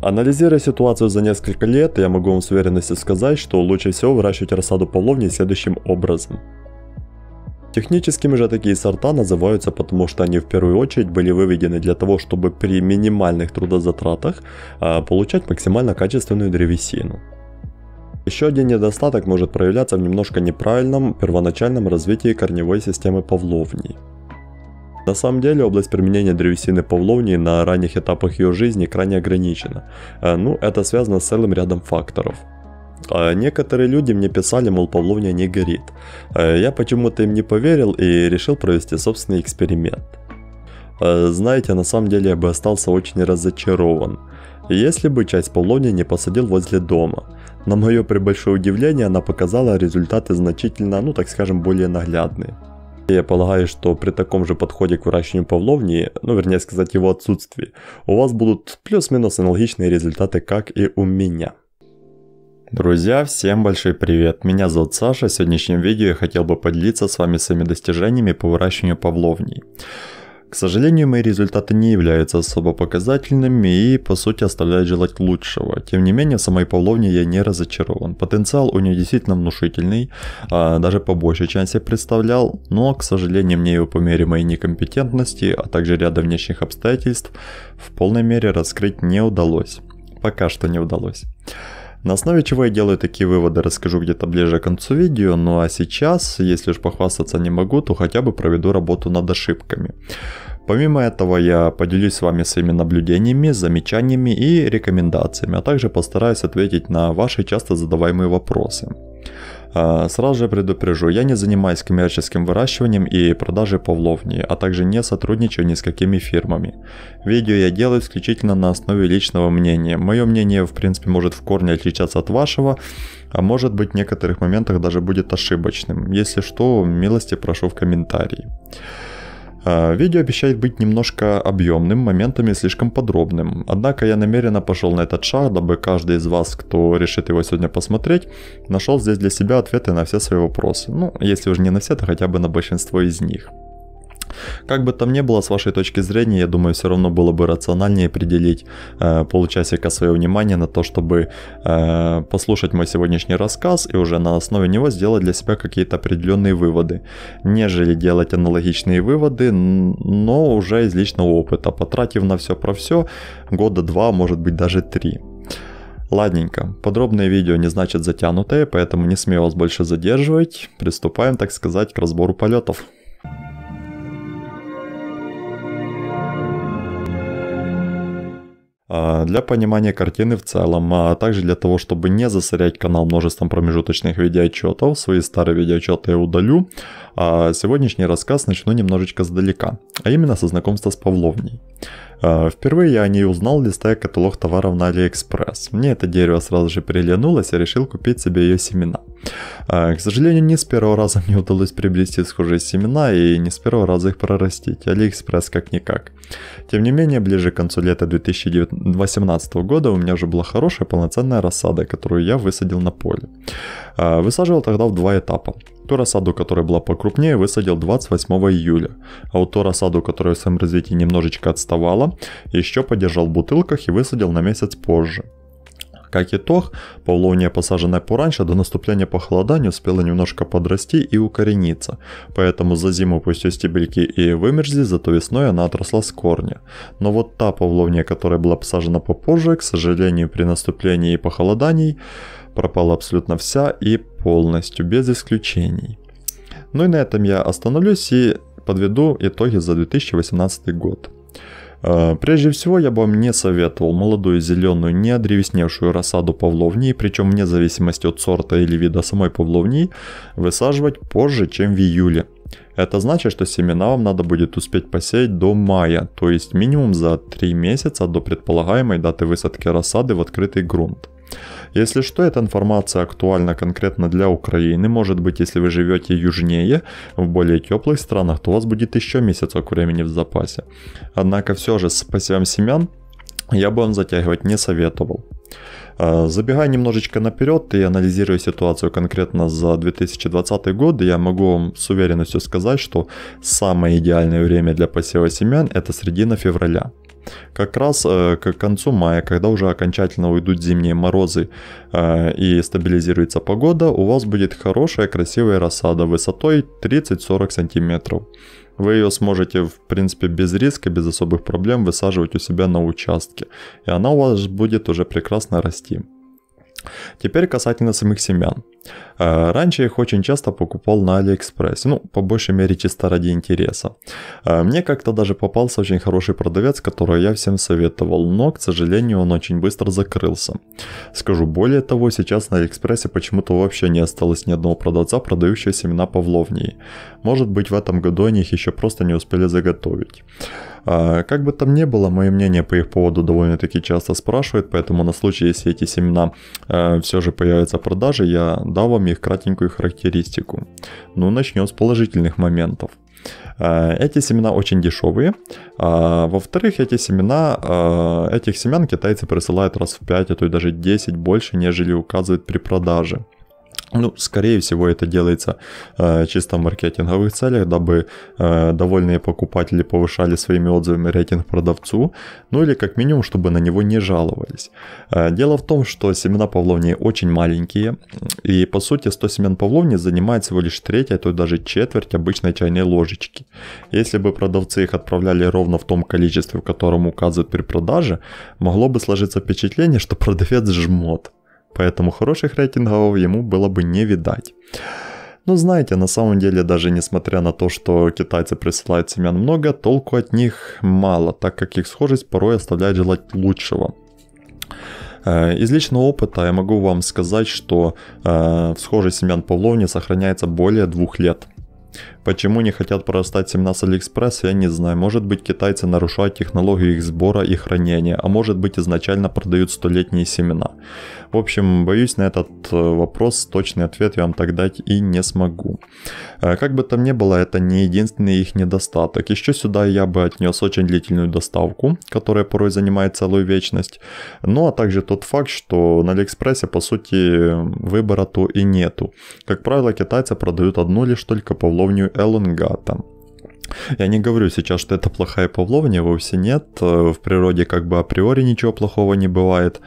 Анализируя ситуацию за несколько лет, я могу вам с уверенностью сказать, что лучше всего выращивать рассаду половни следующим образом. Техническими же такие сорта называются, потому что они в первую очередь были выведены для того, чтобы при минимальных трудозатратах э, получать максимально качественную древесину. Еще один недостаток может проявляться в немножко неправильном первоначальном развитии корневой системы павловней. На самом деле область применения древесины Павловни на ранних этапах ее жизни крайне ограничена. Э, ну, это связано с целым рядом факторов. А некоторые люди мне писали, мол, Павловня не горит. Э, я почему-то им не поверил и решил провести собственный эксперимент. Э, знаете, на самом деле я бы остался очень разочарован, если бы часть Павловни не посадил возле дома. На мое пребольшое удивление она показала результаты значительно, ну так скажем, более наглядные. Я полагаю, что при таком же подходе к выращиванию павловни, ну вернее сказать его отсутствии, у вас будут плюс-минус аналогичные результаты, как и у меня. Друзья, всем большой привет! Меня зовут Саша, в сегодняшнем видео я хотел бы поделиться с вами своими достижениями по выращиванию павловней. К сожалению, мои результаты не являются особо показательными и, по сути, оставляют желать лучшего. Тем не менее, в самой Павловне я не разочарован. Потенциал у нее действительно внушительный, а, даже по большей части представлял, но, к сожалению, мне его по мере моей некомпетентности, а также ряда внешних обстоятельств в полной мере раскрыть не удалось. Пока что не удалось. На основе чего я делаю такие выводы, расскажу где-то ближе к концу видео, ну а сейчас, если уж похвастаться не могу, то хотя бы проведу работу над ошибками. Помимо этого я поделюсь с вами своими наблюдениями, замечаниями и рекомендациями, а также постараюсь ответить на ваши часто задаваемые вопросы. А, сразу же предупрежу, я не занимаюсь коммерческим выращиванием и продажей павловни, а также не сотрудничаю ни с какими фирмами. Видео я делаю исключительно на основе личного мнения. Мое мнение, в принципе, может в корне отличаться от вашего, а может быть в некоторых моментах даже будет ошибочным. Если что, милости прошу в комментарии. А, видео обещает быть немножко объемным, моментами слишком подробным. Однако я намеренно пошел на этот шаг, дабы каждый из вас, кто решит его сегодня посмотреть, нашел здесь для себя ответы на все свои вопросы. Ну, если уже не на все, то хотя бы на большинство из них. Как бы там ни было, с вашей точки зрения, я думаю, все равно было бы рациональнее определить э, полчасика своего внимания на то, чтобы э, послушать мой сегодняшний рассказ и уже на основе него сделать для себя какие-то определенные выводы, нежели делать аналогичные выводы, но уже из личного опыта, потратив на все про все года два, может быть даже три. Ладненько, подробное видео не значит затянутое, поэтому не смею вас больше задерживать. Приступаем, так сказать, к разбору полетов. А, для понимания картины в целом, а также для того, чтобы не засорять канал множеством промежуточных видеоотчетов, свои старые видеоотчеты я удалю, а сегодняшний рассказ начну немножечко сдалека, а именно со знакомства с Павловней. А, впервые я о ней узнал, листая каталог товаров на Алиэкспресс. Мне это дерево сразу же переглянулось и решил купить себе ее семена – а, к сожалению, не с первого раза мне удалось приобрести схожие семена и не с первого раза их прорастить, Алиэкспресс как-никак. Тем не менее, ближе к концу лета 2018 года у меня уже была хорошая полноценная рассада, которую я высадил на поле. А, высаживал тогда в два этапа. Ту рассаду, которая была покрупнее, высадил 28 июля, а вот ту рассаду, которая в своем развитии немножечко отставала, еще подержал в бутылках и высадил на месяц позже. Как итог, павловния, посаженная пораньше, до наступления похолодания успела немножко подрасти и укорениться, поэтому за зиму пусть ее стебельки и вымерзли, зато весной она отросла с корня. Но вот та павловния, которая была посажена попозже, к сожалению, при наступлении и похолоданий, пропала абсолютно вся и полностью, без исключений. Ну и на этом я остановлюсь и подведу итоги за 2018 год. Э, прежде всего, я бы вам не советовал молодую зеленую не одревесневшую рассаду павловнии, причем вне зависимости от сорта или вида самой павловнии, высаживать позже, чем в июле. Это значит, что семена вам надо будет успеть посеять до мая, то есть минимум за 3 месяца до предполагаемой даты высадки рассады в открытый грунт. Если что, эта информация актуальна конкретно для Украины. Может быть, если вы живете южнее, в более теплых странах, то у вас будет еще месяцок времени в запасе. Однако все же с посевом семян я бы вам затягивать не советовал. А, забегая немножечко наперед и анализируя ситуацию конкретно за 2020 год, я могу вам с уверенностью сказать, что самое идеальное время для посева семян это середина февраля. Как раз э, к концу мая, когда уже окончательно уйдут зимние морозы э, и стабилизируется погода, у вас будет хорошая красивая рассада высотой 30-40 сантиметров. Вы ее сможете, в принципе, без риска, без особых проблем высаживать у себя на участке. И она у вас будет уже прекрасно расти. Теперь касательно самих семян. Э, раньше их очень часто покупал на Алиэкспрессе, ну, по большей мере, чисто ради интереса. Э, мне как-то даже попался очень хороший продавец, которого я всем советовал, но, к сожалению, он очень быстро закрылся. Скажу более того, сейчас на Алиэкспрессе почему-то вообще не осталось ни одного продавца, продающего семена павловнии. Может быть, в этом году они их еще просто не успели заготовить. А, как бы там ни было, мое мнение по их поводу довольно-таки часто спрашивают, поэтому на случай, если эти семена э, все же появятся в продаже, я дам вам их кратенькую характеристику. Ну, начнем с положительных моментов. Э, эти семена очень дешевые. А, во-вторых, эти семена, э, этих семян китайцы присылают раз в 5, а то и даже 10 больше, нежели указывают при продаже. Ну, скорее всего, это делается э, чисто в маркетинговых целях, дабы э, довольные покупатели повышали своими отзывами рейтинг продавцу, ну или как минимум, чтобы на него не жаловались. Э, дело в том, что семена павловни очень маленькие, и по сути 100 семян павловни занимает всего лишь треть, а то даже четверть обычной чайной ложечки. Если бы продавцы их отправляли ровно в том количестве, в котором указывают при продаже, могло бы сложиться впечатление, что продавец жмот поэтому хороших рейтингов ему было бы не видать. Но знаете, на самом деле, даже несмотря на то, что китайцы присылают семян много, толку от них мало, так как их схожесть порой оставляет желать лучшего. Э, из личного опыта я могу вам сказать, что э, схожий семян павловни сохраняется более двух лет. Почему не хотят прорастать семена с Алиэкспресс, я не знаю. Может быть китайцы нарушают технологию их сбора и хранения, а может быть изначально продают столетние семена. В общем, боюсь на этот э, вопрос точный ответ я вам так дать и не смогу. Э, как бы там ни было, это не единственный их недостаток. Еще сюда я бы отнес очень длительную доставку, которая порой занимает целую вечность. Ну а также тот факт, что на Алиэкспрессе по сути выбора то и нету. Как правило, китайцы продают одну лишь только павловню элонгата. Я не говорю сейчас, что это плохая павловня, вовсе нет. Э, в природе как бы априори ничего плохого не бывает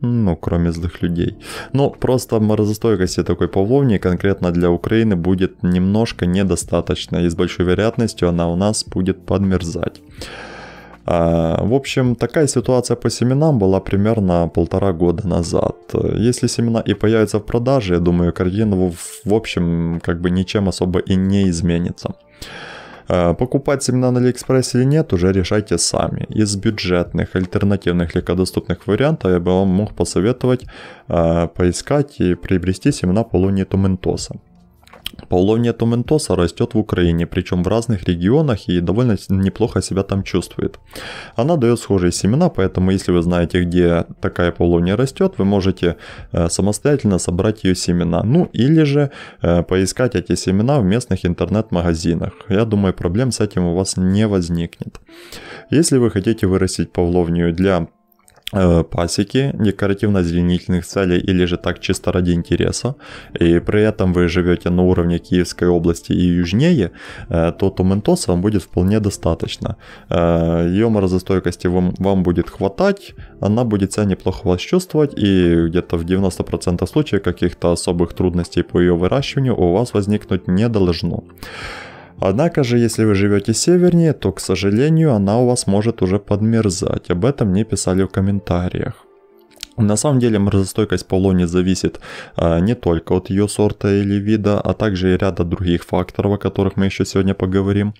ну, кроме злых людей. Но просто морозостойкости такой по конкретно для Украины будет немножко недостаточно, и с большой вероятностью она у нас будет подмерзать. А, в общем, такая ситуация по семенам была примерно полтора года назад. Если семена и появятся в продаже, я думаю, кардинову в общем как бы ничем особо и не изменится. Э, покупать семена на Алиэкспрессе или нет, уже решайте сами. Из бюджетных, альтернативных, легкодоступных вариантов я бы вам мог посоветовать э, поискать и приобрести семена полуниетументоса. Полония Тументоса растет в Украине, причем в разных регионах и довольно неплохо себя там чувствует. Она дает схожие семена, поэтому если вы знаете, где такая полония растет, вы можете э, самостоятельно собрать ее семена. Ну или же э, поискать эти семена в местных интернет-магазинах. Я думаю, проблем с этим у вас не возникнет. Если вы хотите вырастить павловнию для Э, пасеки декоративно зеленительных целей или же так чисто ради интереса, и при этом вы живете на уровне Киевской области и южнее, э, то тументоса вам будет вполне достаточно. Э, ее морозостойкости вам, вам будет хватать, она будет себя неплохо вас чувствовать, и где-то в 90% случаев каких-то особых трудностей по ее выращиванию у вас возникнуть не должно. Однако же, если вы живете севернее, то, к сожалению, она у вас может уже подмерзать. Об этом мне писали в комментариях. На самом деле морозостойкость полони зависит э, не только от ее сорта или вида, а также и ряда других факторов, о которых мы еще сегодня поговорим.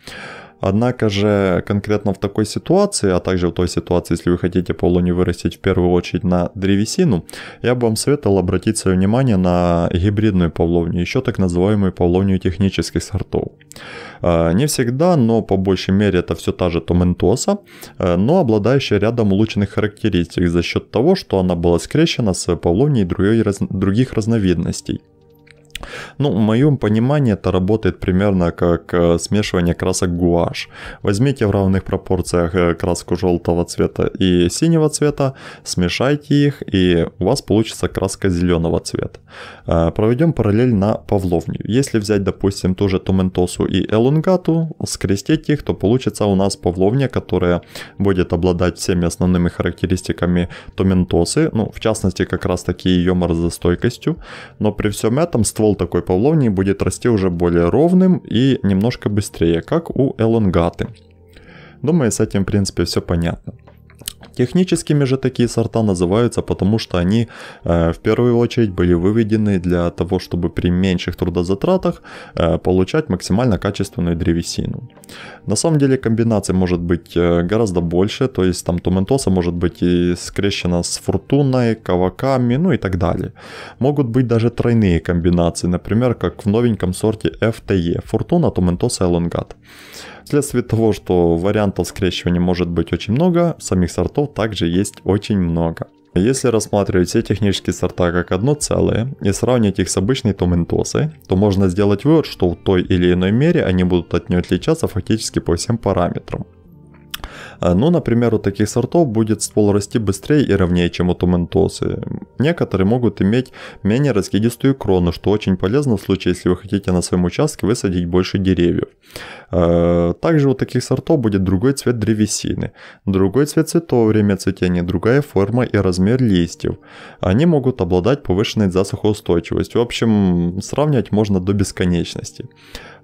Однако же конкретно в такой ситуации, а также в той ситуации, если вы хотите полуни вырастить в первую очередь на древесину, я бы вам советовал обратить свое внимание на гибридную павловню, еще так называемую павловню технических сортов. Э, не всегда, но по большей мере это все та же томентоса, э, но обладающая рядом улучшенных характеристик за счет того, что она была скрещена с павловней других разновидностей. Ну, в моем понимании это работает примерно как э, смешивание красок гуашь. Возьмите в равных пропорциях э, краску желтого цвета и синего цвета, смешайте их, и у вас получится краска зеленого цвета. Э, Проведем параллель на павловню. Если взять, допустим, ту же тументосу и элунгату, скрестить их, то получится у нас павловня, которая будет обладать всеми основными характеристиками тументосы, ну, в частности, как раз таки ее морозостойкостью, но при всем этом ствол ствол такой павловнии будет расти уже более ровным и немножко быстрее, как у элонгаты. Думаю, с этим, в принципе, все понятно. Техническими же такие сорта называются, потому что они э, в первую очередь были выведены для того, чтобы при меньших трудозатратах э, получать максимально качественную древесину. На самом деле комбинаций может быть э, гораздо больше, то есть там тументоса может быть и скрещена с фортуной, каваками, ну и так далее. Могут быть даже тройные комбинации, например, как в новеньком сорте FTE, фортуна, тументоса и лонгат. Вследствие того, что вариантов скрещивания может быть очень много, самих сортов также есть очень много. Если рассматривать все технические сорта как одно целое и сравнивать их с обычной томентосой, то можно сделать вывод, что в той или иной мере они будут от нее отличаться фактически по всем параметрам. А, ну, например, у таких сортов будет ствол расти быстрее и ровнее, чем у тументосы. Некоторые могут иметь менее раскидистую крону, что очень полезно в случае, если вы хотите на своем участке высадить больше деревьев. Э, также у таких сортов будет другой цвет древесины, другой цвет цветов во время цветения, другая форма и размер листьев. Они могут обладать повышенной засухоустойчивостью. В общем, сравнивать можно до бесконечности.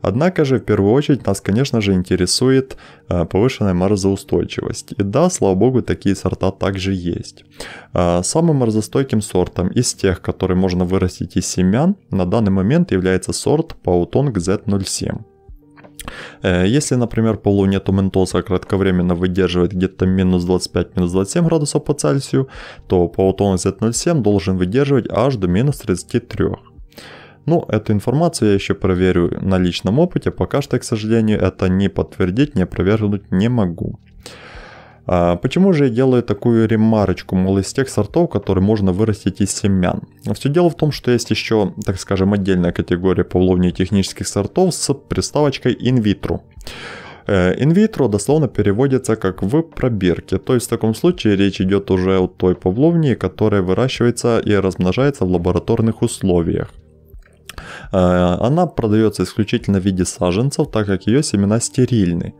Однако же, в первую очередь, нас, конечно же, интересует э, повышенная морозоустойчивость. И да, слава богу, такие сорта также есть. Э, самым морозостойким сортом из тех, которые можно вырастить из семян, на данный момент является сорт Pauton Z07. Э, если, например, по Луне Тументоса кратковременно выдерживает где-то минус 25-27 градусов по Цельсию, то Паутон Z07 должен выдерживать аж до минус 33. Ну, эту информацию я еще проверю на личном опыте, пока что, к сожалению, это не подтвердить, не опровергнуть не могу. А почему же я делаю такую ремарочку, мол, из тех сортов, которые можно вырастить из семян? Все дело в том, что есть еще, так скажем, отдельная категория павловней технических сортов с приставочкой инвитру. Инвитро э, дословно переводится как в пробирке, то есть в таком случае речь идет уже о той павловне, которая выращивается и размножается в лабораторных условиях. Э, она продается исключительно в виде саженцев, так как ее семена стерильны.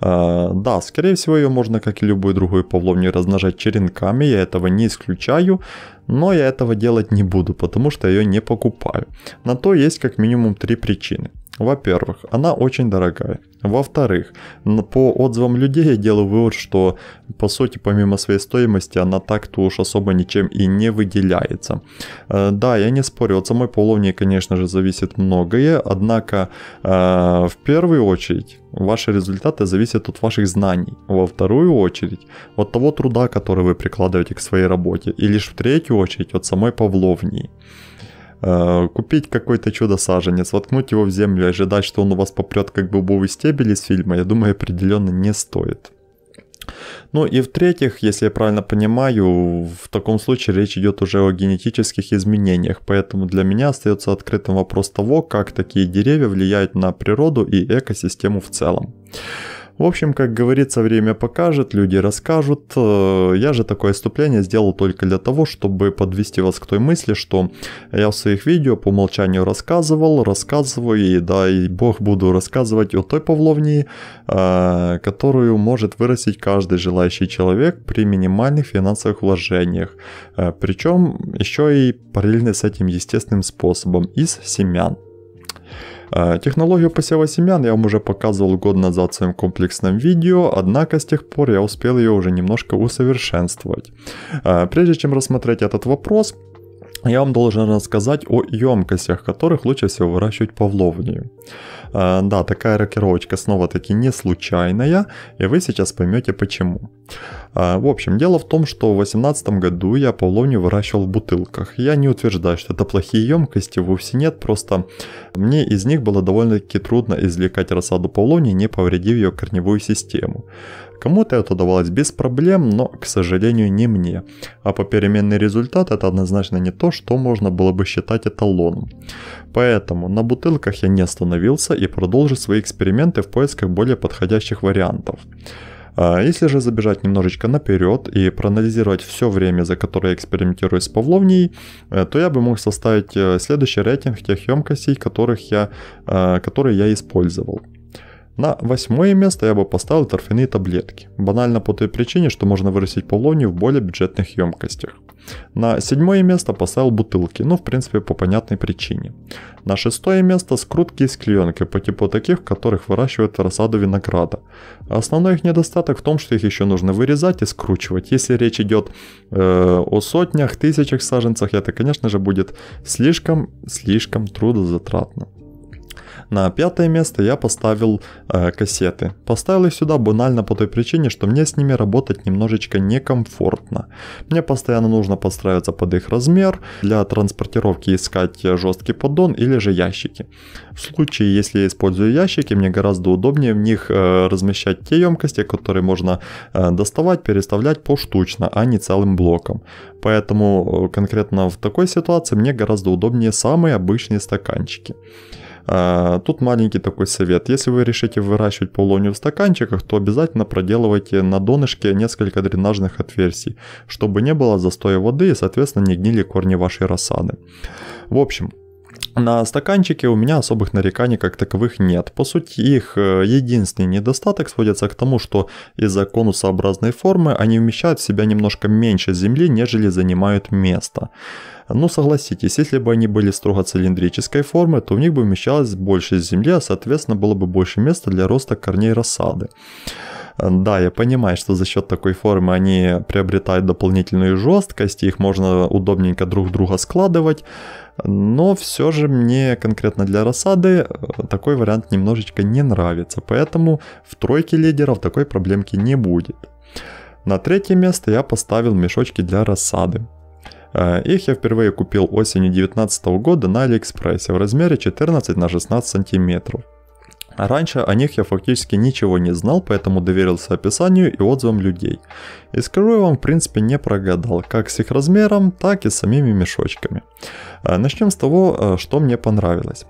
Э, да, скорее всего ее можно, как и любую другую павловню, размножать черенками, я этого не исключаю, но я этого делать не буду, потому что ее не покупаю. На то есть как минимум три причины. Во-первых, она очень дорогая. Во-вторых, по отзывам людей я делаю вывод, что по сути помимо своей стоимости она так-то уж особо ничем и не выделяется. Э, да, я не спорю, от самой половни, конечно же, зависит многое, однако э, в первую очередь ваши результаты зависят от ваших знаний, во вторую очередь от того труда, который вы прикладываете к своей работе, и лишь в третью очередь от самой Павловнии. Э, купить какой-то чудо-саженец, воткнуть его в землю и ожидать, что он у вас попрет как бы бубовый стебель из фильма, я думаю, определенно не стоит. Ну и в-третьих, если я правильно понимаю, в таком случае речь идет уже о генетических изменениях, поэтому для меня остается открытым вопрос того, как такие деревья влияют на природу и экосистему в целом. В общем, как говорится, время покажет, люди расскажут. Э, я же такое вступление сделал только для того, чтобы подвести вас к той мысли, что я в своих видео по умолчанию рассказывал, рассказываю и да, и бог буду рассказывать о той Павловне, э, которую может вырастить каждый желающий человек при минимальных финансовых вложениях. Э, причем еще и параллельно с этим естественным способом из семян. Технологию посева семян я вам уже показывал год назад в своем комплексном видео, однако с тех пор я успел ее уже немножко усовершенствовать. Прежде чем рассмотреть этот вопрос, а я вам должен рассказать о емкостях, которых лучше всего выращивать павловнию. Э, а, да, такая рокировочка снова-таки не случайная, и вы сейчас поймете почему. Э, в общем, дело в том, что в 2018 году я павловню выращивал в бутылках. Я не утверждаю, что это плохие емкости, вовсе нет, просто мне из них было довольно-таки трудно извлекать рассаду павловни, не повредив ее корневую систему. Кому-то это удавалось без проблем, но, к сожалению, не мне. А по переменный результат это однозначно не то, что можно было бы считать эталоном. Поэтому на бутылках я не остановился и продолжил свои эксперименты в поисках более подходящих вариантов. А, если же забежать немножечко наперед и проанализировать все время, за которое я экспериментирую с Павловней, э, то я бы мог составить э, следующий рейтинг тех емкостей, которых я, э, которые я использовал. На восьмое место я бы поставил торфяные таблетки. Банально по той причине, что можно вырастить полонию в более бюджетных емкостях. На седьмое место поставил бутылки, ну в принципе по понятной причине. На шестое место скрутки из клеенки по типу таких, в которых выращивают рассаду винограда. Основной их недостаток в том, что их еще нужно вырезать и скручивать. Если речь идет э, о сотнях, тысячах саженцах, это конечно же будет слишком-слишком трудозатратно. На пятое место я поставил э, кассеты. Поставил их сюда банально по той причине, что мне с ними работать немножечко некомфортно. Мне постоянно нужно подстраиваться под их размер, для транспортировки искать жесткий поддон или же ящики. В случае, если я использую ящики, мне гораздо удобнее в них э, размещать те емкости, которые можно э, доставать, переставлять поштучно, а не целым блоком. Поэтому э, конкретно в такой ситуации мне гораздо удобнее самые обычные стаканчики. А, тут маленький такой совет. Если вы решите выращивать полонию в стаканчиках, то обязательно проделывайте на донышке несколько дренажных отверстий, чтобы не было застоя воды и, соответственно, не гнили корни вашей рассады. В общем, на стаканчике у меня особых нареканий как таковых нет. По сути, их э, единственный недостаток сводится к тому, что из-за конусообразной формы они вмещают в себя немножко меньше земли, нежели занимают место. Ну согласитесь, если бы они были строго цилиндрической формы, то в них бы вмещалось больше земли, а соответственно было бы больше места для роста корней рассады. Да, я понимаю, что за счет такой формы они приобретают дополнительную жесткость, их можно удобненько друг друга складывать, но все же мне конкретно для рассады э, такой вариант немножечко не нравится, поэтому в тройке лидеров такой проблемки не будет. На третье место я поставил мешочки для рассады. Э, их я впервые купил осенью 2019 года на Алиэкспрессе в размере 14 на 16 сантиметров. Раньше о них я фактически ничего не знал, поэтому доверился описанию и отзывам людей. И скажу я вам, в принципе, не прогадал, как с их размером, так и с самими мешочками. Э, Начнем с того, э, что мне понравилось.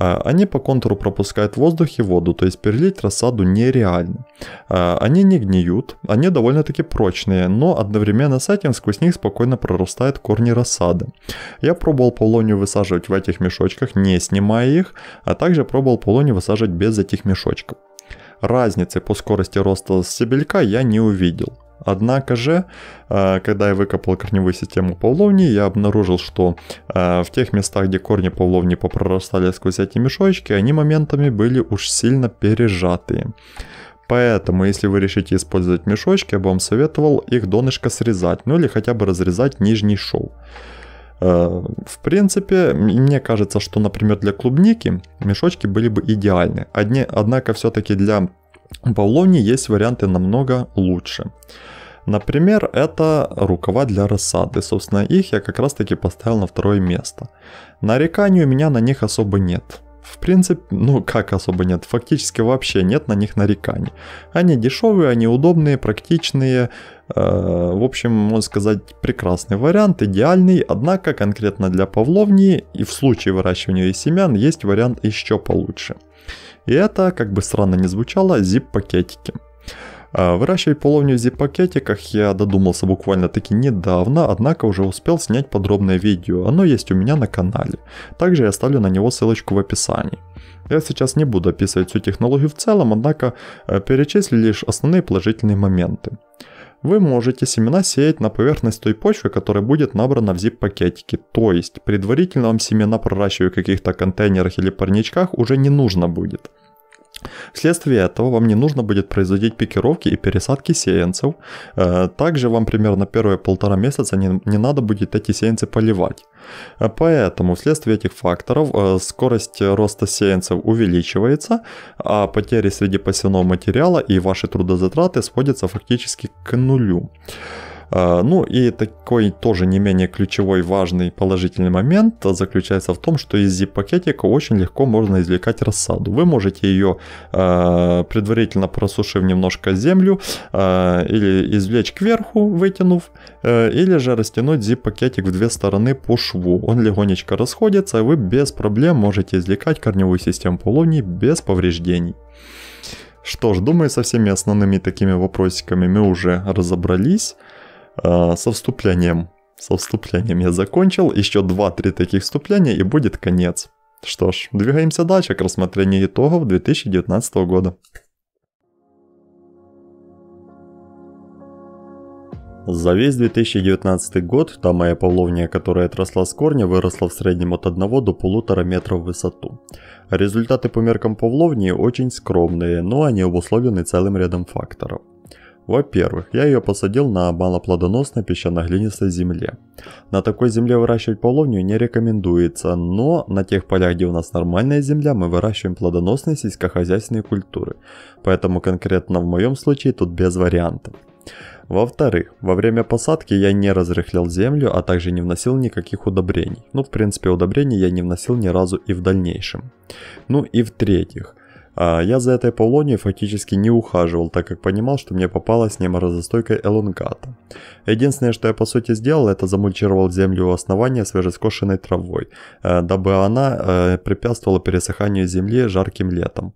А, они по контуру пропускают воздух и воду, то есть перелить рассаду нереально. А, они не гниют, они довольно-таки прочные, но одновременно с этим сквозь них спокойно прорастают корни рассады. Я пробовал полонию высаживать в этих мешочках, не снимая их, а также пробовал полонию высаживать без этих мешочков. Разницы по скорости роста стебелька я не увидел. Однако же, э, когда я выкопал корневую систему павловни, я обнаружил, что э, в тех местах, где корни павловни попрорастали сквозь эти мешочки, они моментами были уж сильно пережатые. Поэтому, если вы решите использовать мешочки, я бы вам советовал их донышко срезать, ну или хотя бы разрезать нижний шов. Э, в принципе, мне кажется, что, например, для клубники мешочки были бы идеальны. Одни, однако, все-таки для в Авлоне есть варианты намного лучше. Например, это рукава для рассады. Собственно, их я как раз таки поставил на второе место. Нареканий у меня на них особо нет. В принципе, ну как особо нет, фактически вообще нет на них нареканий. Они дешевые, они удобные, практичные, э, в общем, можно сказать, прекрасный вариант, идеальный, однако конкретно для павловни и в случае выращивания семян есть вариант еще получше – и это, как бы странно не звучало, zip-пакетики. А, Выращивать половню в zip-пакетиках я додумался буквально-таки недавно, однако уже успел снять подробное видео, оно есть у меня на канале. Также я оставлю на него ссылочку в описании. Я сейчас не буду описывать всю технологию в целом, однако э, перечислю лишь основные положительные моменты. Вы можете семена сеять на поверхность той почвы, которая будет набрана в zip-пакетике. То есть, предварительно вам семена проращивать в каких-то контейнерах или парничках уже не нужно будет. Вследствие этого вам не нужно будет производить пикировки и пересадки сеянцев. Э, также вам примерно первые полтора месяца не, не надо будет эти сеянцы поливать. Э, поэтому вследствие этих факторов э, скорость роста сеянцев увеличивается, а потери среди посевного материала и ваши трудозатраты сводятся фактически к нулю. А, ну и такой тоже не менее ключевой, важный, положительный момент заключается в том, что из zip-пакетика очень легко можно извлекать рассаду. Вы можете ее а, предварительно просушив немножко землю а, или извлечь кверху, вытянув, или же растянуть zip-пакетик в две стороны по шву. Он легонечко расходится, и вы без проблем можете извлекать корневую систему полуний без повреждений. Что ж, думаю, со всеми основными такими вопросиками мы уже разобрались. А, со вступлением. Со вступлением я закончил. Еще 2-3 таких вступления и будет конец. Что ж, двигаемся дальше к рассмотрению итогов 2019 года. За весь 2019 год та моя павловня, которая отросла с корня, выросла в среднем от 1 до 1,5 метра в высоту. Результаты по меркам павловни очень скромные, но они обусловлены целым рядом факторов. Во-первых, я ее посадил на малоплодоносной песчано-глинистой земле. На такой земле выращивать половню не рекомендуется, но на тех полях, где у нас нормальная земля, мы выращиваем плодоносные сельскохозяйственные культуры. Поэтому конкретно в моем случае тут без вариантов. Во-вторых, во время посадки я не разрыхлял землю, а также не вносил никаких удобрений. Ну, в принципе, удобрений я не вносил ни разу и в дальнейшем. Ну и в-третьих, а, я за этой полонией фактически не ухаживал, так как понимал, что мне попалась неморозостойкая элонгата. Единственное, что я по сути сделал, это замульчировал землю у основания свежескошенной травой, э, дабы она э, препятствовала пересыханию земли жарким летом.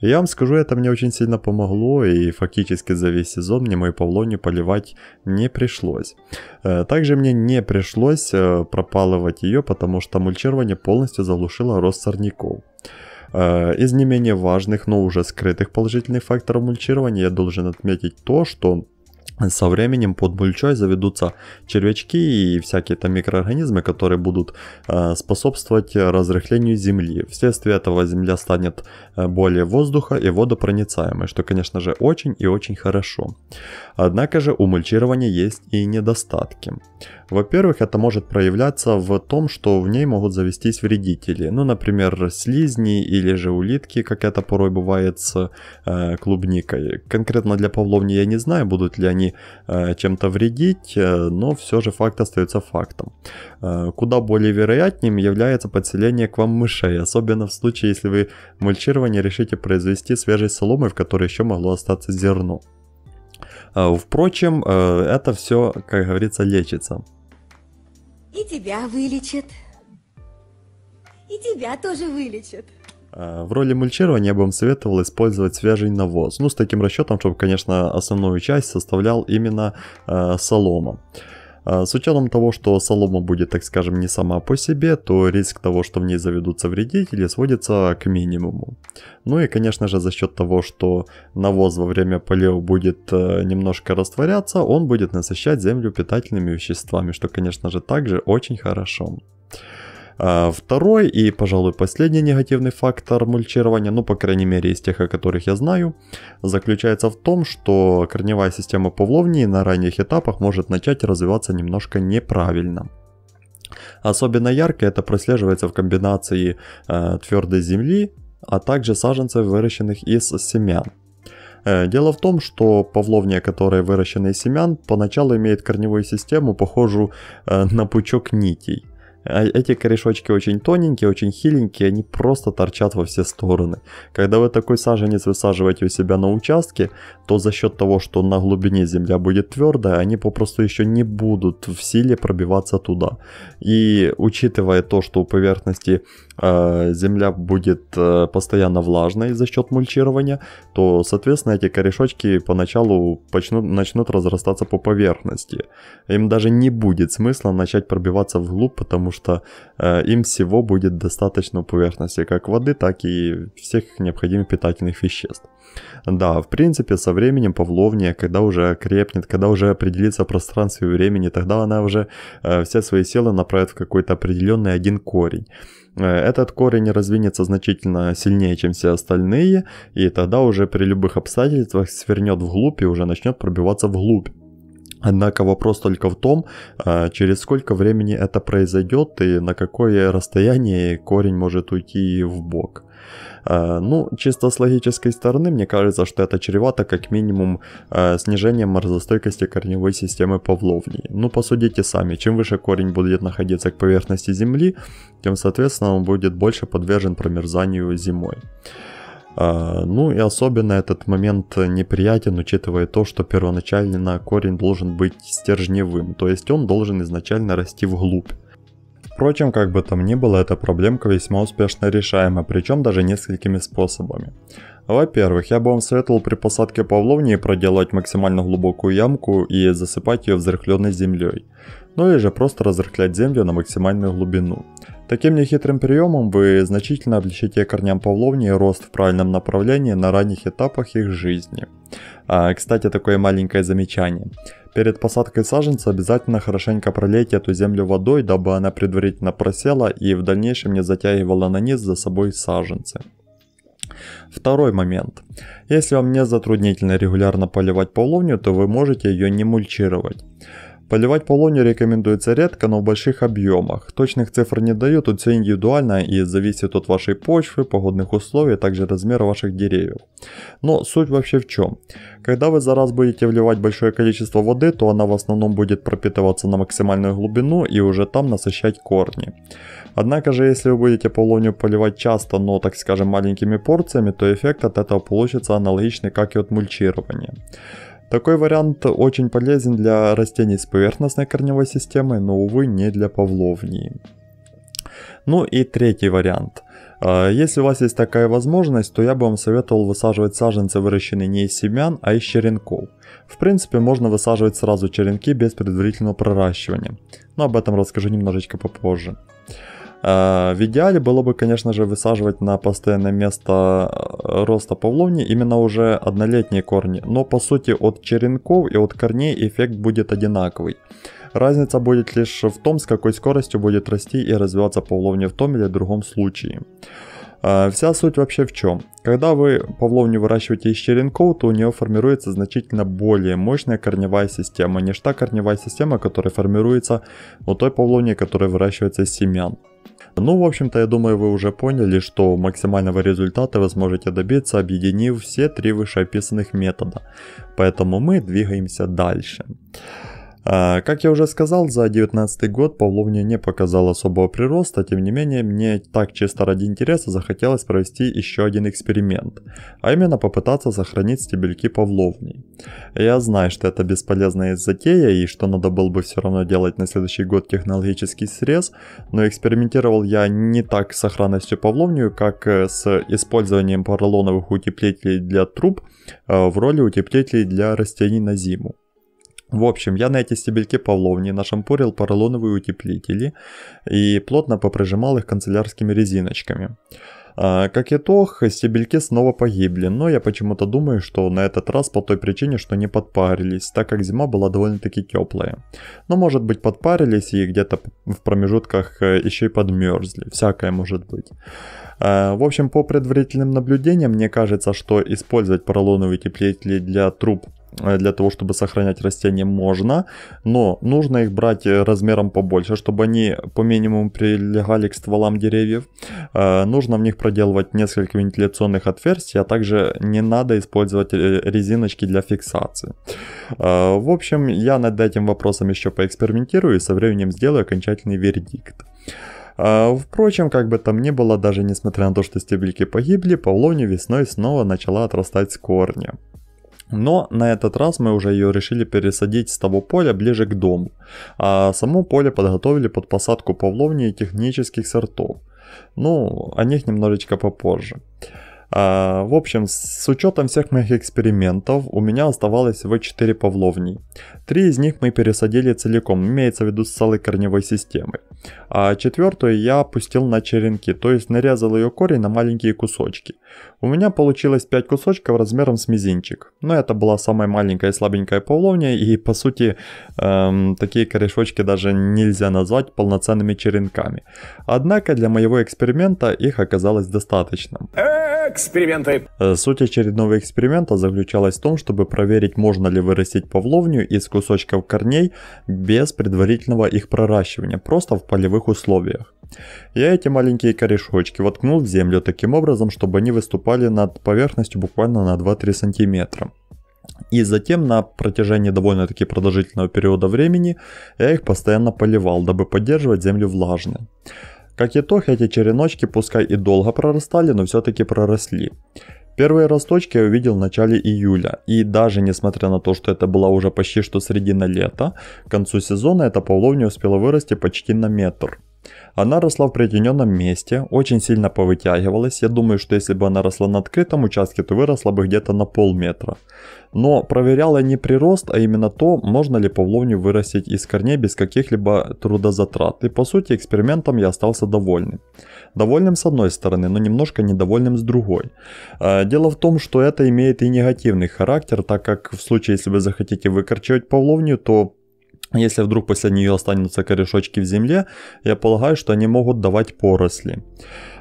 Я вам скажу, это мне очень сильно помогло, и фактически за весь сезон мне мою полонию поливать не пришлось. Э, также мне не пришлось пропалывать ее, потому что мульчирование полностью заглушило рост сорняков. Э, из не менее важных, но уже скрытых положительных факторов мульчирования я должен отметить то, что со временем под мульчой заведутся червячки и всякие там микроорганизмы, которые будут э, способствовать разрыхлению земли. Вследствие этого земля станет э, более воздуха и водопроницаемой, что, конечно же, очень и очень хорошо. Однако же у мульчирования есть и недостатки. Во-первых, это может проявляться в том, что в ней могут завестись вредители. Ну, например, слизни или же улитки, как это порой бывает с э, клубникой. Конкретно для павловни я не знаю, будут ли они времени э, чем-то вредить, э, но все же факт остается фактом. Э, куда более вероятным является подселение к вам мышей, особенно в случае, если вы мульчирование решите произвести свежей соломой, в которой еще могло остаться зерно. Впрочем, это все, как говорится, лечится. И тебя вылечат. И тебя тоже вылечат. Э, в роли мульчирования я бы вам советовал использовать свежий навоз. Ну, с таким расчетом, чтобы, конечно, основную часть составлял именно э, солома. Э, с учетом того, что солома будет, так скажем, не сама по себе, то риск того, что в ней заведутся вредители, сводится к минимуму. Ну и, конечно же, за счет того, что навоз во время полива будет э, немножко растворяться, он будет насыщать землю питательными веществами, что, конечно же, также очень хорошо. Хорошо. А, второй и, пожалуй, последний негативный фактор мульчирования, ну, по крайней мере, из тех, о которых я знаю, заключается в том, что корневая система Павловнии на ранних этапах может начать развиваться немножко неправильно. Особенно ярко это прослеживается в комбинации э, твердой земли, а также саженцев, выращенных из семян. Э, дело в том, что павловния, которая выращена из семян, поначалу имеет корневую систему, похожую э, на пучок нитей. А эти корешочки очень тоненькие, очень хиленькие, они просто торчат во все стороны. Когда вы такой саженец высаживаете у себя на участке, то за счет того, что на глубине земля будет твердая, они попросту еще не будут в силе пробиваться туда. И учитывая то, что у поверхности Э, земля будет э, постоянно влажной за счет мульчирования, то, соответственно, эти корешочки поначалу почнут, начнут разрастаться по поверхности. Им даже не будет смысла начать пробиваться вглубь, потому что э, им всего будет достаточно поверхности, как воды, так и всех необходимых питательных веществ. Да, в принципе, со временем Павловния, когда уже крепнет, когда уже определится пространство и времени, тогда она уже э, все свои силы направит в какой-то определенный один корень. Э, этот корень развинется значительно сильнее, чем все остальные, и тогда уже при любых обстоятельствах свернет вглубь и уже начнет пробиваться вглубь. Однако вопрос только в том, э, через сколько времени это произойдет и на какое расстояние корень может уйти в бок. Э, ну, чисто с логической стороны, мне кажется, что это чревато как минимум э, снижением морозостойкости корневой системы Павловни. Ну, посудите сами, чем выше корень будет находиться к поверхности Земли, тем, соответственно, он будет больше подвержен промерзанию зимой. Э, ну и особенно этот момент неприятен, учитывая то, что первоначально корень должен быть стержневым, то есть он должен изначально расти вглубь. Впрочем, как бы там ни было, эта проблемка весьма успешно решаема, причем даже несколькими способами. Во-первых, я бы вам советовал при посадке павловнии проделать максимально глубокую ямку и засыпать ее взрыхленной землей. Ну или же просто разрыхлять землю на максимальную глубину. Таким нехитрым приемом вы значительно облегчите корням павловнии рост в правильном направлении на ранних этапах их жизни. А, кстати, такое маленькое замечание. Перед посадкой саженца обязательно хорошенько пролейте эту землю водой, дабы она предварительно просела и в дальнейшем не затягивала на низ за собой саженцы. Второй момент. Если вам не затруднительно регулярно поливать половню, то вы можете ее не мульчировать. Поливать полонию рекомендуется редко, но в больших объемах. Точных цифр не дают, тут все индивидуально и зависит от вашей почвы, погодных условий, а также размера ваших деревьев. Но суть вообще в чем? Когда вы за раз будете вливать большое количество воды, то она в основном будет пропитываться на максимальную глубину и уже там насыщать корни. Однако же, если вы будете полонию поливать часто, но так скажем маленькими порциями, то эффект от этого получится аналогичный, как и от мульчирования. Такой вариант очень полезен для растений с поверхностной корневой системой, но, увы, не для павловнии. Ну и третий вариант. А, если у вас есть такая возможность, то я бы вам советовал высаживать саженцы, выращенные не из семян, а из черенков. В принципе, можно высаживать сразу черенки без предварительного проращивания, но об этом расскажу немножечко попозже. Э, в идеале было бы, конечно же, высаживать на постоянное место э, роста павловни именно уже однолетние корни, но по сути от черенков и от корней эффект будет одинаковый. Разница будет лишь в том, с какой скоростью будет расти и развиваться павловня в том или другом случае. Э, вся суть вообще в чем? Когда вы павловню выращиваете из черенков, то у нее формируется значительно более мощная корневая система, не та корневая система, которая формируется у той павловни, которая выращивается из семян. Ну, в общем-то, я думаю, вы уже поняли, что максимального результата вы сможете добиться, объединив все три вышеописанных метода. Поэтому мы двигаемся дальше. Дальше. А, как я уже сказал, за 19 год Павловня не показал особого прироста, тем не менее, мне так чисто ради интереса захотелось провести еще один эксперимент, а именно попытаться сохранить стебельки Павловни. Я знаю, что это бесполезная затея и что надо было бы все равно делать на следующий год технологический срез, но экспериментировал я не так с сохранностью павловни, как э, с использованием поролоновых утеплителей для труб э, в роли утеплителей для растений на зиму. В общем, я на эти стебельки павловни нашампурил поролоновые утеплители и плотно поприжимал их канцелярскими резиночками. А, как итог, стебельки снова погибли, но я почему-то думаю, что на этот раз по той причине, что не подпарились, так как зима была довольно-таки теплая. Но может быть подпарились и где-то в промежутках э, еще и подмерзли, всякое может быть. А, в общем, по предварительным наблюдениям, мне кажется, что использовать поролоновые утеплители для труб Э, для того, чтобы сохранять растения, можно, но нужно их брать э, размером побольше, чтобы они по минимуму прилегали к стволам деревьев. Э, нужно в них проделывать несколько вентиляционных отверстий, а также не надо использовать резиночки для фиксации. В общем, я над этим вопросом еще поэкспериментирую и со временем сделаю окончательный вердикт. Впрочем, как бы там ни было, даже несмотря на то, что стеблики погибли, павловня весной снова начала отрастать с корня. Но на этот раз мы уже ее решили пересадить с того поля ближе к дому, а само поле подготовили под посадку павловни и технических сортов. Ну, о них немножечко попозже. А, в общем, с учетом всех моих экспериментов у меня оставалось всего 4 павловни. Три из них мы пересадили целиком, имеется в виду с целой корневой системой, А четвертую я опустил на черенки, то есть нарезал ее корень на маленькие кусочки. У меня получилось 5 кусочков размером с мизинчик. Но это была самая маленькая и слабенькая половня, и по сути эм, такие корешочки даже нельзя назвать полноценными черенками. Однако для моего эксперимента их оказалось достаточно. Эксперименты! Э, суть очередного эксперимента заключалась в том, чтобы проверить, можно ли вырастить павловню из кусочков корней без предварительного их проращивания, просто в полевых условиях. Я эти маленькие корешочки воткнул в землю таким образом, чтобы они выступали выступали над поверхностью буквально на 2-3 сантиметра. И затем на протяжении довольно-таки продолжительного периода времени я их постоянно поливал, дабы поддерживать землю влажной. Как итог, эти череночки пускай и долго прорастали, но все-таки проросли. Первые росточки я увидел в начале июля, и даже несмотря на то, что это была уже почти что середина лета, к концу сезона эта павловня успела вырасти почти на метр. Она росла в притененном месте, очень сильно повытягивалась. Я думаю, что если бы она росла на открытом участке, то выросла бы где-то на полметра. Но проверяла не прирост, а именно то, можно ли павловню вырастить из корней без каких-либо трудозатрат. И по сути экспериментом я остался довольным. Довольным с одной стороны, но немножко недовольным с другой. А, дело в том, что это имеет и негативный характер, так как в случае, если вы захотите выкорчевать павловню, то если вдруг после нее останутся корешочки в земле, я полагаю, что они могут давать поросли.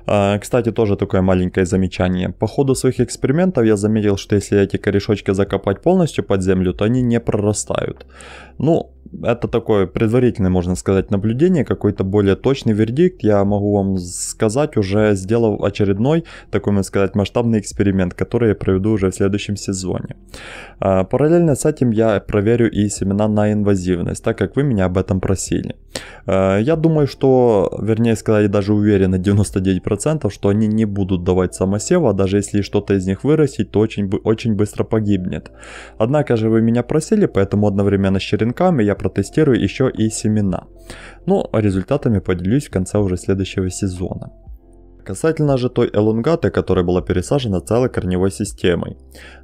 А, кстати, тоже такое маленькое замечание. По ходу своих экспериментов я заметил, что если эти корешочки закопать полностью под землю, то они не прорастают. Ну, это такое предварительное, можно сказать, наблюдение, какой-то более точный вердикт я могу вам сказать, уже сделав очередной, такой, можно сказать, масштабный эксперимент, который я проведу уже в следующем сезоне. А, параллельно с этим я проверю и семена на инвазивность, так как вы меня об этом просили. А, я думаю, что, вернее сказать, даже уверен на 99%, что они не будут давать самосева, даже если что-то из них вырастет, то очень, очень быстро погибнет. Однако же вы меня просили, поэтому одновременно с черенками я протестирую еще и семена. Но результатами поделюсь в конце уже следующего сезона. Касательно же той элунгаты, которая была пересажена целой корневой системой.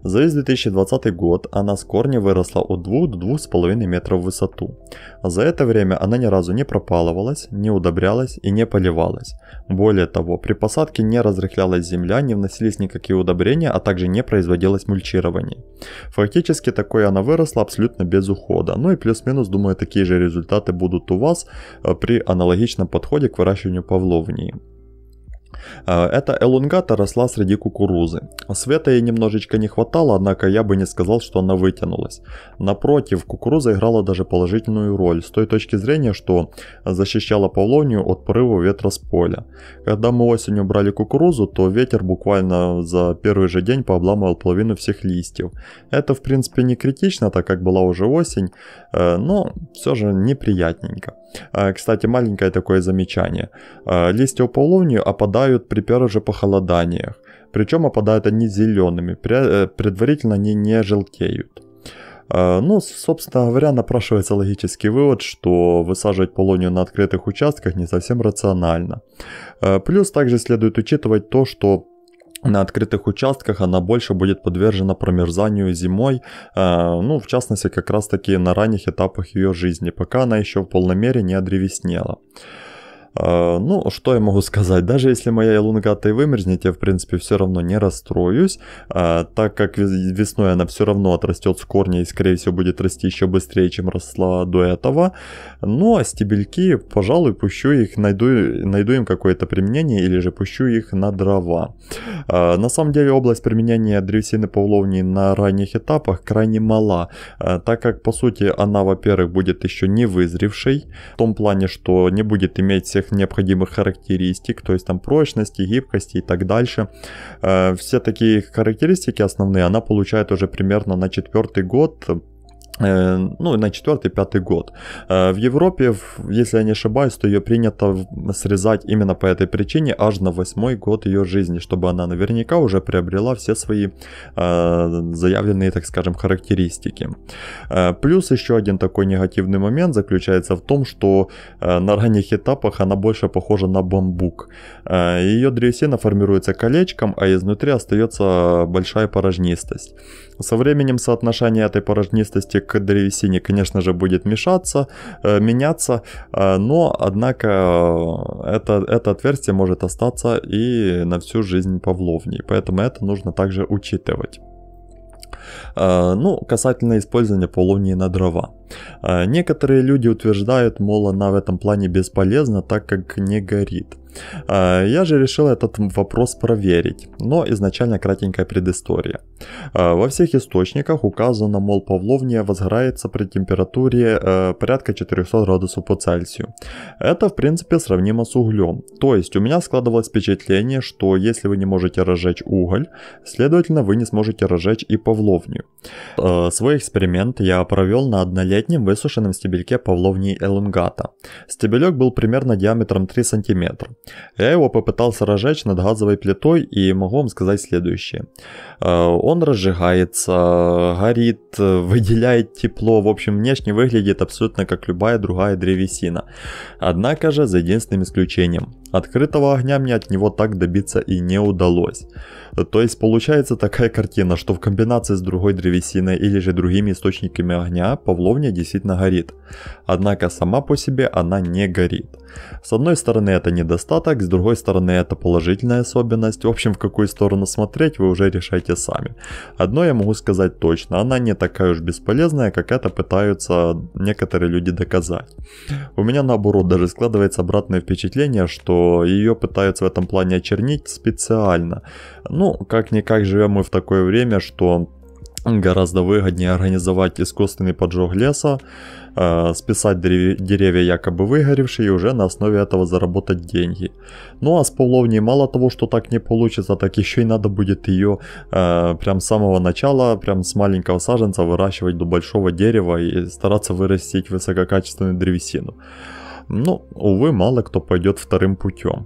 За весь 2020 год она с корня выросла от 2 до 2,5 метров в высоту. А за это время она ни разу не пропалывалась, не удобрялась и не поливалась. Более того, при посадке не разрыхлялась земля, не вносились никакие удобрения, а также не производилось мульчирование. Фактически такой она выросла абсолютно без ухода. Ну и плюс-минус, думаю, такие же результаты будут у вас э, при аналогичном подходе к выращиванию павловнии. Э, эта элунгата росла среди кукурузы. Света ей немножечко не хватало, однако я бы не сказал, что она вытянулась. Напротив, кукуруза играла даже положительную роль, с той точки зрения, что защищала Павлонию от порыва ветра с поля. Когда мы осенью брали кукурузу, то ветер буквально за первый же день пообламывал половину всех листьев. Это в принципе не критично, так как была уже осень, э, но все же неприятненько. Э, кстати, маленькое такое замечание. Листья у Павлонии опадали опадают при первых же похолоданиях. Причем опадают они зелеными, э, предварительно они не желтеют. Э, ну, собственно говоря, напрашивается логический вывод, что высаживать полонию на открытых участках не совсем рационально. Э, плюс также следует учитывать то, что на открытых участках она больше будет подвержена промерзанию зимой, ну, в частности, как раз таки на ранних этапах ее жизни, пока она еще в полной мере не одревеснела. А, ну, что я могу сказать, даже если моя лунгата и вымерзнет, я, в принципе, все равно не расстроюсь, а, так как весной она все равно отрастет с корня и, скорее всего, будет расти еще быстрее, чем росла до этого. Ну, а стебельки, пожалуй, пущу их, найду, найду им какое-то применение или же пущу их на дрова. А, на самом деле, область применения древесины павловни на ранних этапах крайне мала, так как, по сути, она, во-первых, будет еще не вызревшей, в том плане, что не будет иметь всех необходимых характеристик, то есть там прочности, гибкости и так дальше. Э, все такие характеристики основные она получает уже примерно на четвертый год Э, ну, на четвертый-пятый год. Э, в Европе, если я не ошибаюсь, то ее принято срезать именно по этой причине аж на восьмой год ее жизни, чтобы она наверняка уже приобрела все свои э, заявленные, так скажем, характеристики. Плюс еще один такой негативный момент заключается в том, что на ранних этапах она больше похожа на бамбук. Ее древесина формируется колечком, а изнутри остается большая порожнистость. Со временем соотношение этой порожнистости к древесине, конечно же, будет мешаться, э, меняться, э, но, однако, э, это, это отверстие может остаться и на всю жизнь павловней, поэтому это нужно также учитывать. Ну, касательно использования полонии на дрова. Некоторые люди утверждают, мол, она в этом плане бесполезна, так как не горит. А, я же решил этот вопрос проверить, но изначально кратенькая предыстория. А, во всех источниках указано, мол, павловния возгорается при температуре э, порядка 400 градусов по Цельсию. Это, в принципе, сравнимо с углем. То есть у меня складывалось впечатление, что если вы не можете разжечь уголь, следовательно, вы не сможете разжечь и павловню. Э, свой эксперимент я провел на однолетнем высушенном стебельке павловнии элунгата. Стебелек был примерно диаметром 3 сантиметра. Я его попытался разжечь над газовой плитой и могу вам сказать следующее. Э, он разжигается, горит, выделяет тепло, в общем внешне выглядит абсолютно как любая другая древесина. Однако же за единственным исключением. Открытого огня мне от него так добиться и не удалось. То есть получается такая картина, что в комбинации с другой древесиной или же другими источниками огня павловня действительно горит. Однако сама по себе она не горит. С одной стороны это недостаток, с другой стороны это положительная особенность. В общем, в какую сторону смотреть вы уже решайте сами. Одно я могу сказать точно, она не такая уж бесполезная, как это пытаются некоторые люди доказать. У меня наоборот даже складывается обратное впечатление, что ее пытаются в этом плане очернить специально. Ну, как-никак живем мы в такое время, что гораздо выгоднее организовать искусственный поджог леса, э, списать деревья якобы выгоревшие и уже на основе этого заработать деньги. Ну а с Павловней мало того, что так не получится, так еще и надо будет ее э, прям с самого начала, прям с маленького саженца выращивать до большого дерева и стараться вырастить высококачественную древесину. Ну, увы, мало кто пойдет вторым путем.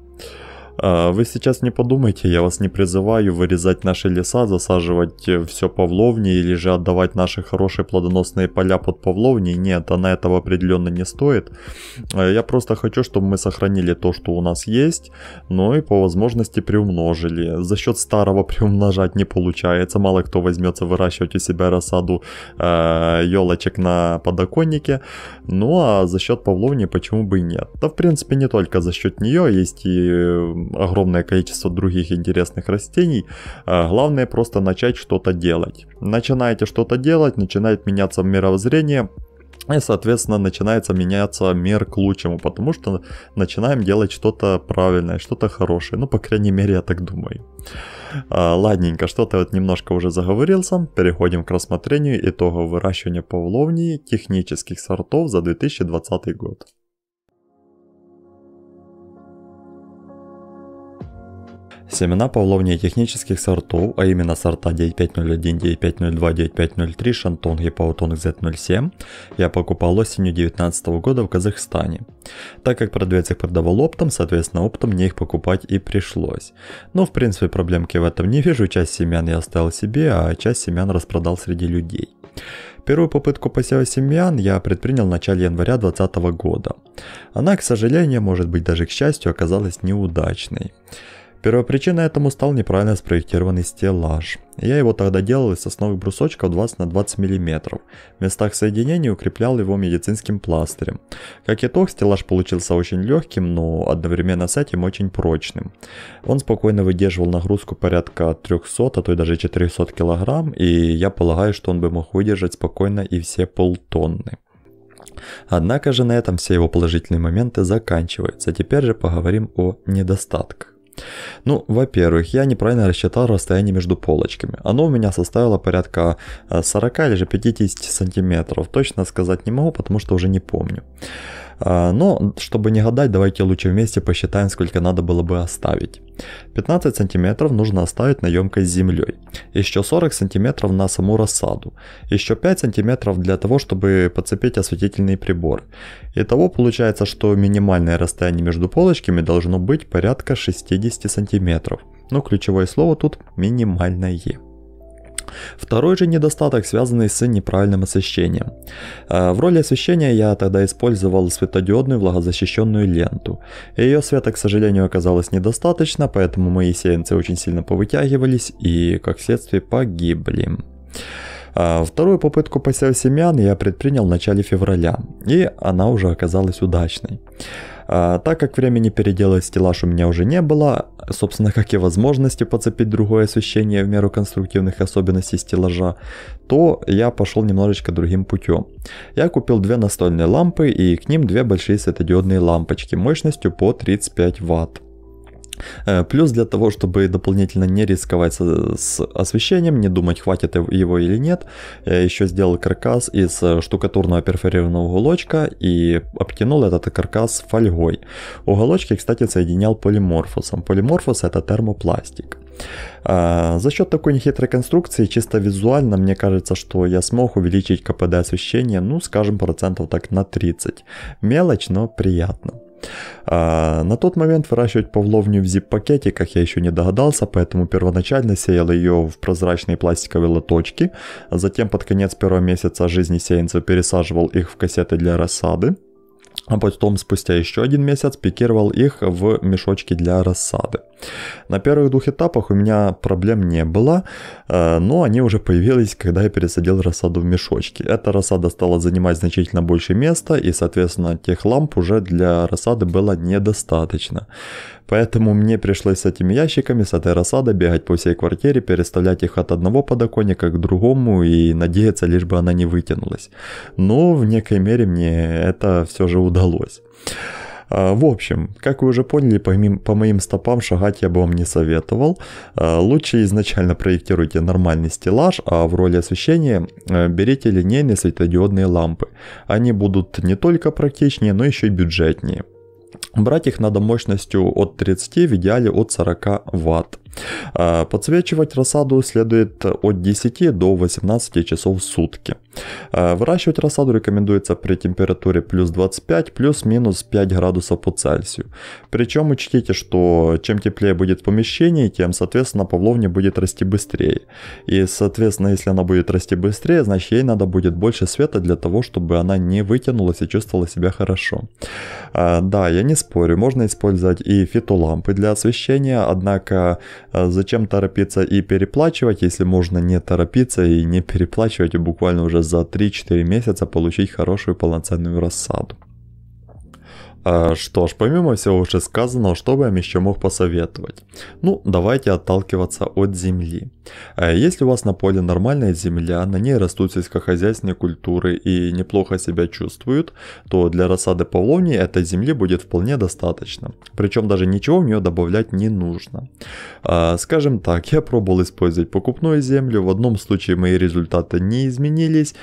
А, вы сейчас не подумайте, я вас не призываю вырезать наши леса, засаживать э, все павловни или же отдавать наши хорошие плодоносные поля под павловни. Нет, она этого определенно не стоит. А, я просто хочу, чтобы мы сохранили то, что у нас есть, но и по возможности приумножили. За счет старого приумножать не получается. Мало кто возьмется выращивать у себя рассаду э, а, елочек на подоконнике. Ну а за счет павловни почему бы и нет? Да в принципе не только за счет нее есть и э, огромное количество других интересных растений. А главное просто начать что-то делать. Начинаете что-то делать, начинает меняться мировоззрение, и, соответственно, начинается меняться мир к лучшему, потому что начинаем делать что-то правильное, что-то хорошее. Ну, по крайней мере, я так думаю. А, ладненько, что-то вот немножко уже заговорился. Переходим к рассмотрению итогов выращивания павловнии технических сортов за 2020 год. Семена павловнии технических сортов, а именно сорта 9501, 9502, 9503, Шантонг и Паутонг Z07, я покупал осенью 2019 года в Казахстане. Так как продавец их продавал оптом, соответственно оптом мне их покупать и пришлось. Но в принципе проблемки в этом не вижу, часть семян я оставил себе, а часть семян распродал среди людей. Первую попытку посева семян я предпринял в начале января 2020 года. Она, к сожалению, может быть даже к счастью, оказалась неудачной. Первопричиной этому стал неправильно спроектированный стеллаж. Я его тогда делал из сосновых брусочков 20 на 20 мм. В местах соединения укреплял его медицинским пластырем. Как итог, стеллаж получился очень легким, но одновременно с этим очень прочным. Он спокойно выдерживал нагрузку порядка 300, а то и даже 400 кг, и я полагаю, что он бы мог выдержать спокойно и все полтонны. Однако же на этом все его положительные моменты заканчиваются. Теперь же поговорим о недостатках. Ну, во-первых, я неправильно рассчитал расстояние между полочками. Оно у меня составило порядка 40 э, или же 50 сантиметров. Точно сказать не могу, потому что уже не помню. А, но, чтобы не гадать, давайте лучше вместе посчитаем, сколько надо было бы оставить. 15 сантиметров нужно оставить на емкость с землей. Еще 40 сантиметров на саму рассаду. Еще 5 сантиметров для того, чтобы подцепить осветительный прибор. Итого получается, что минимальное расстояние между полочками должно быть порядка 60 сантиметров. Но ключевое слово тут минимальное. Второй же недостаток, связанный с неправильным освещением. Э, в роли освещения я тогда использовал светодиодную влагозащищенную ленту. Ее света, к сожалению, оказалось недостаточно, поэтому мои сеянцы очень сильно повытягивались и, как следствие, погибли. Э, вторую попытку посев семян я предпринял в начале февраля, и она уже оказалась удачной. А, так как времени переделать стеллаж у меня уже не было, собственно, как и возможности подцепить другое освещение в меру конструктивных особенностей стеллажа, то я пошел немножечко другим путем. Я купил две настольные лампы и к ним две большие светодиодные лампочки мощностью по 35 ватт. Э, плюс для того, чтобы дополнительно не рисковать с освещением, не думать, хватит его или нет, я еще сделал каркас из э, штукатурного перфорированного уголочка и обтянул этот каркас фольгой. Уголочки, кстати, соединял полиморфосом. Полиморфос это термопластик. Э, за счет такой нехитрой конструкции, чисто визуально, мне кажется, что я смог увеличить КПД освещения, ну, скажем, процентов так на 30. Мелочь, но приятно. А, на тот момент выращивать павловню в зип-пакетиках я еще не догадался, поэтому первоначально сеял ее в прозрачные пластиковые лоточки, а затем под конец первого месяца жизни сеянцев пересаживал их в кассеты для рассады а потом спустя еще один месяц пикировал их в мешочки для рассады. На первых двух этапах у меня проблем не было, э, но они уже появились, когда я пересадил рассаду в мешочки. Эта рассада стала занимать значительно больше места, и, соответственно, тех ламп уже для рассады было недостаточно. Поэтому мне пришлось с этими ящиками с этой рассады бегать по всей квартире, переставлять их от одного подоконника к другому и надеяться, лишь бы она не вытянулась. Но в некой мере мне это все же удалось. А, в общем, как вы уже поняли, по моим стопам шагать я бы вам не советовал. А, лучше изначально проектируйте нормальный стеллаж, а в роли освещения э, берите линейные светодиодные лампы. Они будут не только практичнее, но еще и бюджетнее. Брать их надо мощностью от 30, в идеале от 40 Вт. А, подсвечивать рассаду следует от 10 до 18 часов в сутки. А, выращивать рассаду рекомендуется при температуре плюс 25, плюс-минус 5 градусов по Цельсию. Причем учтите, что чем теплее будет помещение, тем, соответственно, павловня будет расти быстрее. И, соответственно, если она будет расти быстрее, значит ей надо будет больше света для того, чтобы она не вытянулась и чувствовала себя хорошо. А, да, я не спорю, можно использовать и фитолампы для освещения, однако а зачем торопиться и переплачивать, если можно не торопиться и не переплачивать и а буквально уже за 3-4 месяца получить хорошую полноценную рассаду? А, что ж, помимо всего уже сказанного, что бы я еще мог посоветовать? Ну, давайте отталкиваться от земли. А, если у вас на поле нормальная земля, на ней растут сельскохозяйственные культуры и неплохо себя чувствуют, то для рассады павловни этой земли будет вполне достаточно. Причем даже ничего в нее добавлять не нужно. А, скажем так, я пробовал использовать покупную землю, в одном случае мои результаты не изменились,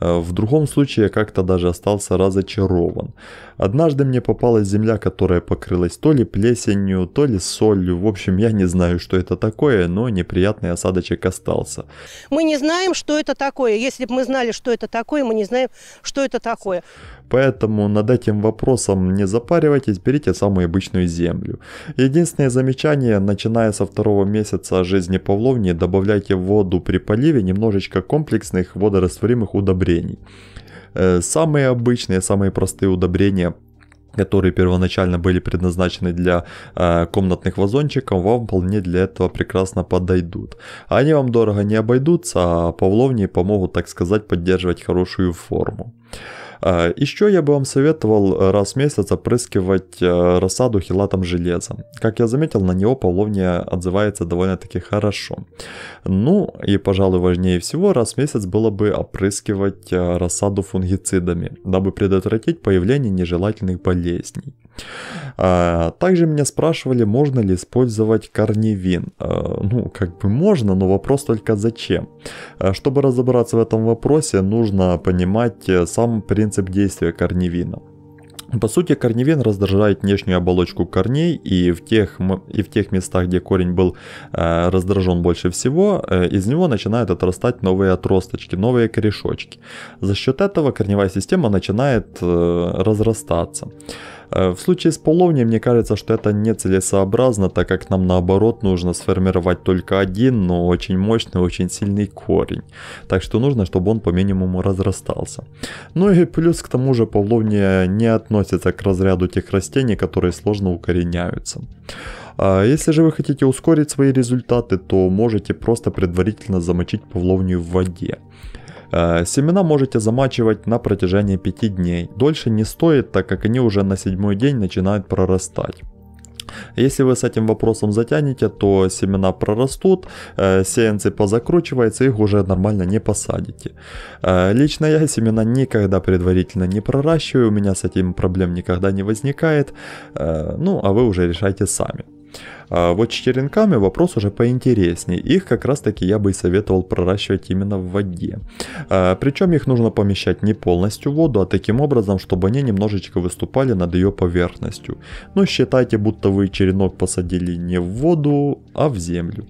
Э, в другом случае я как-то даже остался разочарован. Однажды мне попалась земля, которая покрылась то ли плесенью, то ли солью. В общем, я не знаю, что это такое, но неприятный осадочек остался. Мы не знаем, что это такое. Если бы мы знали, что это такое, мы не знаем, что это такое поэтому над этим вопросом не запаривайтесь, берите самую обычную землю. Единственное замечание, начиная со второго месяца жизни Павловни, добавляйте в воду при поливе немножечко комплексных водорастворимых удобрений. Э, самые обычные, самые простые удобрения которые первоначально были предназначены для э, комнатных вазончиков, вам вполне для этого прекрасно подойдут. Они вам дорого не обойдутся, а Павловне помогут, так сказать, поддерживать хорошую форму. А, Еще я бы вам советовал э, раз в месяц опрыскивать э, рассаду хилатом железа. Как я заметил, на него павловня отзывается довольно-таки хорошо. Ну и, пожалуй, важнее всего, раз в месяц было бы опрыскивать э, рассаду фунгицидами, дабы предотвратить появление нежелательных болезней. А, также меня спрашивали, можно ли использовать корневин. А, ну, как бы можно, но вопрос только зачем. А, чтобы разобраться в этом вопросе, нужно понимать э, сам принцип действия корневина. По сути, корневин раздражает внешнюю оболочку корней, и в тех, и в тех местах, где корень был э, раздражен больше всего, э, из него начинают отрастать новые отросточки, новые корешочки. За счет этого корневая система начинает э, разрастаться. Э, в случае с половней мне кажется, что это нецелесообразно, так как нам наоборот нужно сформировать только один, но очень мощный, очень сильный корень. Так что нужно, чтобы он по минимуму разрастался. Ну и плюс к тому же павловния не относится к разряду тех растений, которые сложно укореняются. А, если же вы хотите ускорить свои результаты, то можете просто предварительно замочить павловнию в воде. Э, семена можете замачивать на протяжении 5 дней. Дольше не стоит, так как они уже на седьмой день начинают прорастать. Если вы с этим вопросом затянете, то семена прорастут, э, сеянцы позакручиваются, их уже нормально не посадите. Э, лично я семена никогда предварительно не проращиваю, у меня с этим проблем никогда не возникает, ну а вы уже решайте сами. А вот с черенками вопрос уже поинтереснее. Их как раз таки я бы и советовал проращивать именно в воде. А, причем их нужно помещать не полностью в воду, а таким образом, чтобы они немножечко выступали над ее поверхностью. Но ну, считайте, будто вы черенок посадили не в воду, а в землю.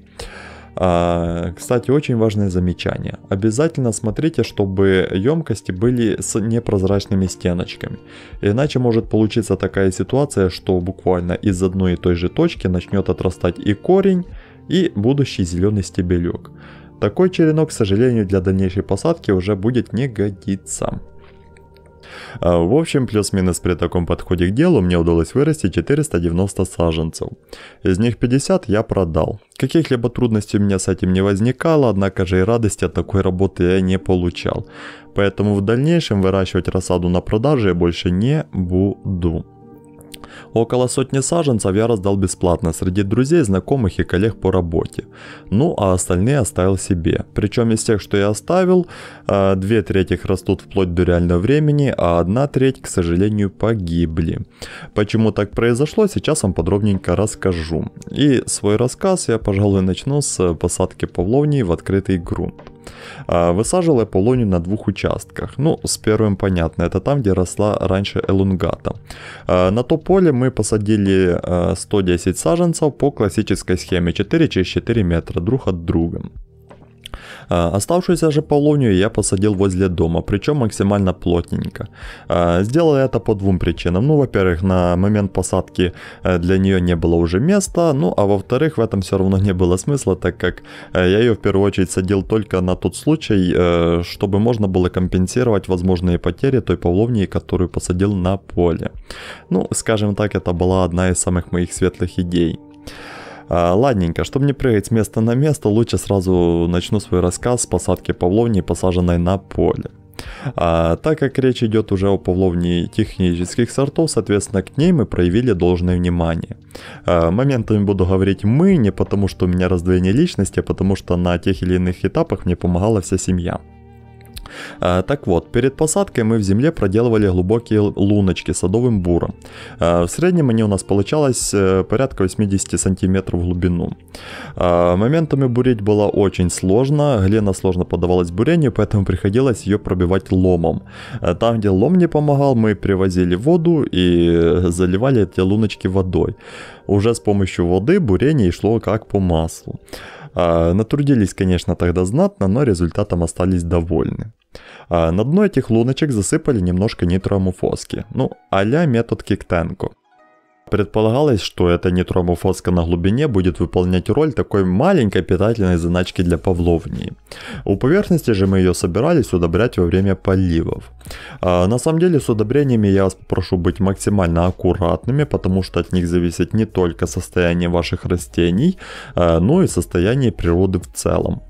А, кстати, очень важное замечание. Обязательно смотрите, чтобы емкости были с непрозрачными стеночками. Иначе может получиться такая ситуация, что буквально из одной и той же точки начнет отрастать и корень, и будущий зеленый стебелек. Такой черенок, к сожалению, для дальнейшей посадки уже будет не годиться. А, в общем, плюс-минус при таком подходе к делу мне удалось вырасти 490 саженцев. Из них 50 я продал. Каких-либо трудностей у меня с этим не возникало, однако же и радости от такой работы я не получал. Поэтому в дальнейшем выращивать рассаду на продаже я больше не буду. Около сотни саженцев я раздал бесплатно среди друзей, знакомых и коллег по работе. Ну, а остальные оставил себе. Причем из тех, что я оставил, э, две трети растут вплоть до реального времени, а одна треть, к сожалению, погибли. Почему так произошло, сейчас вам подробненько расскажу. И свой рассказ я, пожалуй, начну с посадки павловней в открытый грунт. А, Высаживали полонию на двух участках. Ну, с первым понятно, это там, где росла раньше элунгата. А, на то поле мы посадили 110 а, саженцев по классической схеме 4 через 4 метра друг от друга. А, оставшуюся же полонию я посадил возле дома, причем максимально плотненько. А, сделал это по двум причинам. Ну, во-первых, на момент посадки э, для нее не было уже места, ну, а во-вторых, в этом все равно не было смысла, так как э, я ее в первую очередь садил только на тот случай, э, чтобы можно было компенсировать возможные потери той павловнии, которую посадил на поле. Ну, скажем так, это была одна из самых моих светлых идей. А, ладненько, чтобы не прыгать с места на место, лучше сразу начну свой рассказ с посадки павловни, посаженной на поле. А, так как речь идет уже о павловне технических сортов, соответственно, к ней мы проявили должное внимание. А, моментами буду говорить «мы» не потому, что у меня раздвоение личности, а потому что на тех или иных этапах мне помогала вся семья. Так вот, перед посадкой мы в земле проделывали глубокие луночки садовым буром. В среднем они у нас получалось порядка 80 сантиметров в глубину. Моментами бурить было очень сложно, глина сложно поддавалась бурению, поэтому приходилось ее пробивать ломом. Э, там, где лом не помогал, мы привозили воду и э, заливали эти луночки водой. Уже с помощью воды бурение шло как по маслу. А, натрудились, конечно, тогда знатно, но результатом остались довольны. А, на дно этих луночек засыпали немножко нитроамуфоски, ну, а метод Киктенко. Предполагалось, что эта нетромофоска на глубине будет выполнять роль такой маленькой питательной заначки для павловнии. У поверхности же мы ее собирались удобрять во время поливов. А, на самом деле с удобрениями я вас попрошу быть максимально аккуратными, потому что от них зависит не только состояние ваших растений, а, но и состояние природы в целом.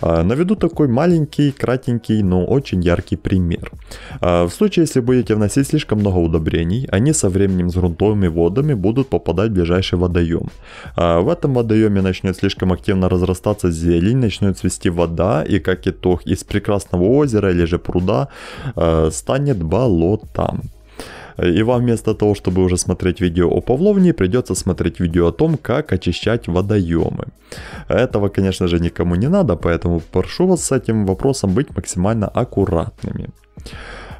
А, наведу такой маленький, кратенький, но очень яркий пример. А, в случае, если будете вносить слишком много удобрений, они со временем с грунтовыми водами будут попадать в ближайший водоем. А, в этом водоеме начнет слишком активно разрастаться зелень, начнет цвести вода, и как итог из прекрасного озера или же пруда станет болотом. И вам вместо того, чтобы уже смотреть видео о Павловне, придется смотреть видео о том, как очищать водоемы. Этого, конечно же, никому не надо, поэтому прошу вас с этим вопросом быть максимально аккуратными.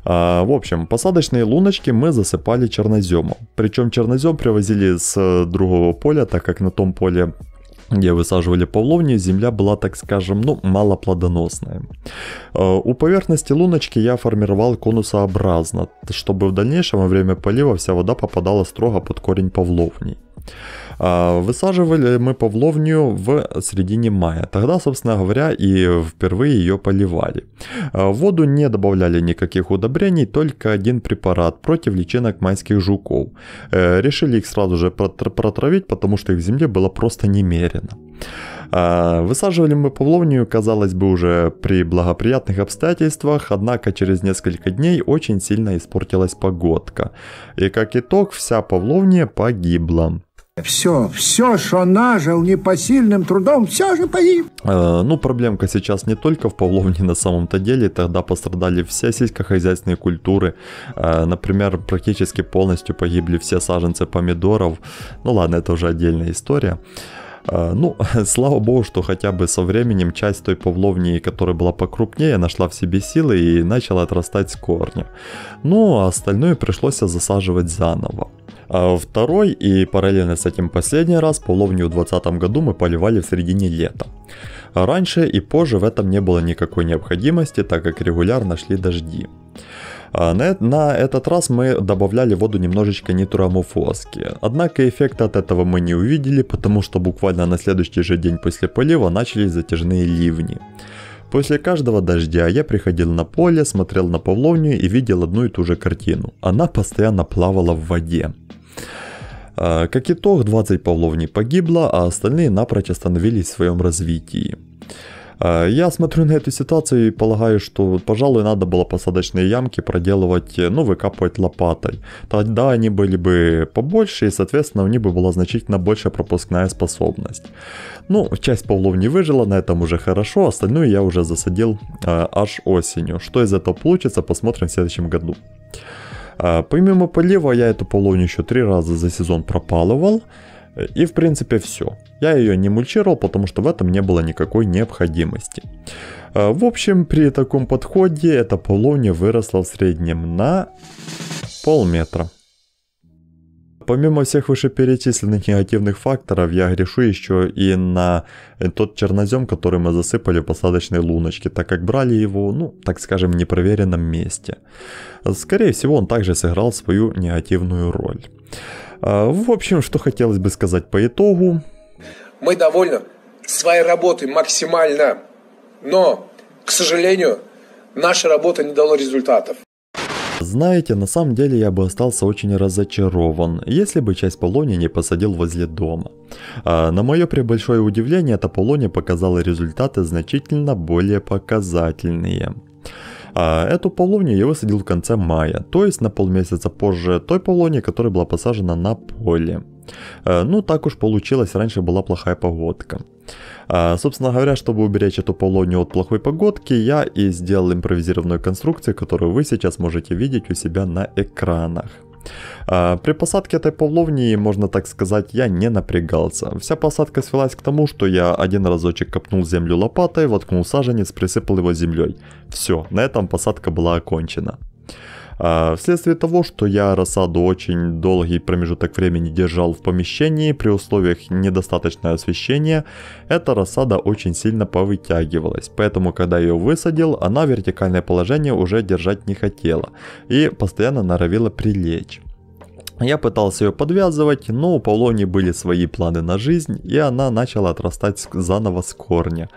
А, в общем, посадочные луночки мы засыпали черноземом. Причем чернозем привозили с э, другого поля, так как на том поле где высаживали павловни, земля была, так скажем, ну, малоплодоносная. Э, у поверхности луночки я формировал конусообразно, чтобы в дальнейшем во время полива вся вода попадала строго под корень павловней. А, высаживали мы павловню в середине мая. Тогда, собственно говоря, и впервые ее поливали. В а, воду не добавляли никаких удобрений, только один препарат против личинок майских жуков. Э, решили их сразу же протравить, потому что их в земле было просто немерено. А, высаживали мы павловнию, казалось бы, уже при благоприятных обстоятельствах, однако через несколько дней очень сильно испортилась погодка. И как итог, вся павловния погибла. Все, все, что нажил непосильным трудом, все же погиб. Э, ну, проблемка сейчас не только в Павловне на самом-то деле. Тогда пострадали все сельскохозяйственные культуры. Э, например, практически полностью погибли все саженцы помидоров. Ну ладно, это уже отдельная история. Э, ну, слава богу, что хотя бы со временем часть той павловни, которая была покрупнее, нашла в себе силы и начала отрастать с корня. Ну, а остальное пришлось засаживать заново. А второй и параллельно с этим последний раз половню в 2020 году мы поливали в середине лета. Раньше и позже в этом не было никакой необходимости, так как регулярно шли дожди. А на, этот раз мы добавляли воду немножечко нитромофоски. Однако эффекта от этого мы не увидели, потому что буквально на следующий же день после полива начались затяжные ливни. После каждого дождя я приходил на поле, смотрел на Павловню и видел одну и ту же картину. Она постоянно плавала в воде. А, как итог, 20 Павловни погибло, а остальные напрочь остановились в своем развитии. Я смотрю на эту ситуацию и полагаю, что, пожалуй, надо было посадочные ямки проделывать, э, ну, выкапывать лопатой. Тогда они были бы побольше, и, соответственно, у них бы была значительно большая пропускная способность. Ну, часть павлов не выжила, на этом уже хорошо, остальную я уже засадил э, аж осенью. Что из этого получится, посмотрим в следующем году. Э, помимо полива я эту полонь еще три раза за сезон пропалывал. И в принципе все. Я ее не мульчировал, потому что в этом не было никакой необходимости. А, в общем, при таком подходе эта полония выросла в среднем на полметра. Помимо всех вышеперечисленных негативных факторов, я грешу еще и на тот чернозем, который мы засыпали в посадочной луночке, так как брали его, ну, так скажем, в непроверенном месте. Скорее всего, он также сыграл свою негативную роль. А, в общем, что хотелось бы сказать по итогу. Мы довольны своей работой максимально, но, к сожалению, наша работа не дала результатов. Знаете, на самом деле я бы остался очень разочарован, если бы часть Полония не посадил возле дома. А, на мое пребольшое удивление, эта Полония показала результаты значительно более показательные. А эту полонию я высадил в конце мая, то есть на полмесяца позже той полонии, которая была посажена на поле. Э, ну так уж получилось, раньше была плохая погодка. А, собственно говоря, чтобы уберечь эту полонию от плохой погодки, я и сделал импровизированную конструкцию, которую вы сейчас можете видеть у себя на экранах. А, при посадке этой павловнии, можно так сказать, я не напрягался. Вся посадка свелась к тому, что я один разочек копнул землю лопатой, воткнул саженец, присыпал его землей. Все, на этом посадка была окончена. А, вследствие того, что я рассаду очень долгий промежуток времени держал в помещении при условиях недостаточного освещения, эта рассада очень сильно повытягивалась, поэтому когда я ее высадил, она вертикальное положение уже держать не хотела и постоянно норовила прилечь. Я пытался ее подвязывать, но у полони были свои планы на жизнь, и она начала отрастать заново с корня.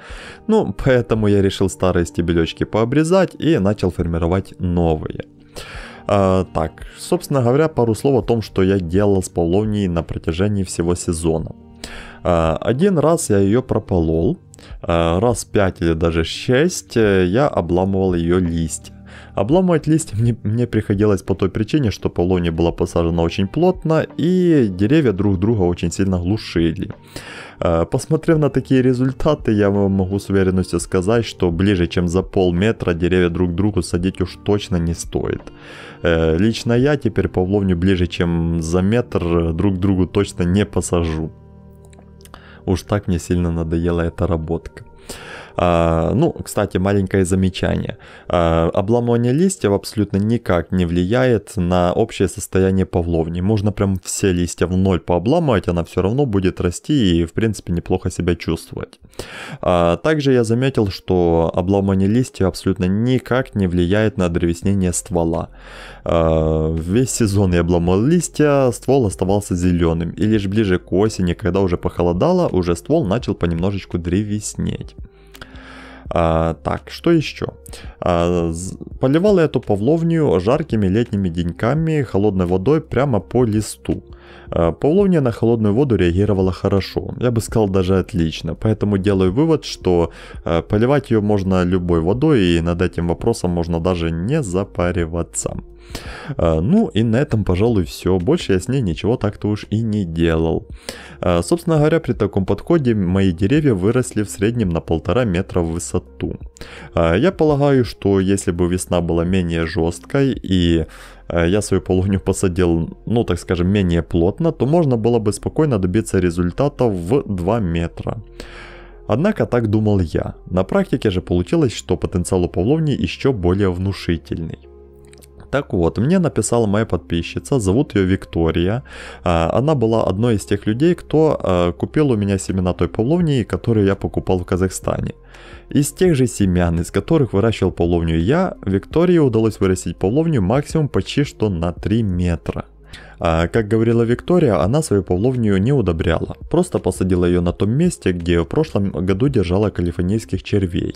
Ну, поэтому я решил старые стебелечки пообрезать и начал формировать новые. А, так, собственно говоря, пару слов о том, что я делал с Павловней на протяжении всего сезона. А, один раз я ее прополол, а, раз 5 или даже 6 э, я обламывал ее листья. Обламывать листья мне, мне приходилось по той причине, что полония была посажена очень плотно и деревья друг друга очень сильно глушили. Э, посмотрев на такие результаты, я могу с уверенностью сказать, что ближе чем за полметра деревья друг к другу садить уж точно не стоит. Э, лично я теперь павловню ближе чем за метр друг к другу точно не посажу. Уж так мне сильно надоела эта работка. А, ну, кстати, маленькое замечание. А, обламывание листьев абсолютно никак не влияет на общее состояние павловни. Можно прям все листья в ноль пообламывать, она все равно будет расти и, в принципе, неплохо себя чувствовать. А, также я заметил, что обламывание листьев абсолютно никак не влияет на древеснение ствола. А, весь сезон я обломал листья, ствол оставался зеленым, и лишь ближе к осени, когда уже похолодало, уже ствол начал понемножечку древеснеть. А, так, что еще? А, поливал эту павловню жаркими летними деньками холодной водой прямо по листу. Э, Павловня на холодную воду реагировала хорошо, я бы сказал даже отлично, поэтому делаю вывод, что э, поливать ее можно любой водой и над этим вопросом можно даже не запариваться. Э, ну и на этом, пожалуй, все. Больше я с ней ничего так-то уж и не делал. Собственно говоря, при таком подходе мои деревья выросли в среднем на полтора метра в высоту. Я полагаю, что если бы весна была менее жесткой и Э, я свою полунию посадил, ну так скажем, менее плотно, то можно было бы спокойно добиться результата в 2 метра. Однако так думал я. На практике же получилось, что потенциал у Павловни еще более внушительный. Так вот, мне написала моя подписчица, зовут ее Виктория. А, она была одной из тех людей, кто а, купил у меня семена той половнии, которую я покупал в Казахстане. Из тех же семян, из которых выращивал половню я, Виктории удалось вырастить половню максимум почти что на 3 метра. А, как говорила Виктория, она свою павловню не удобряла, просто посадила ее на том месте, где в прошлом году держала калифорнийских червей.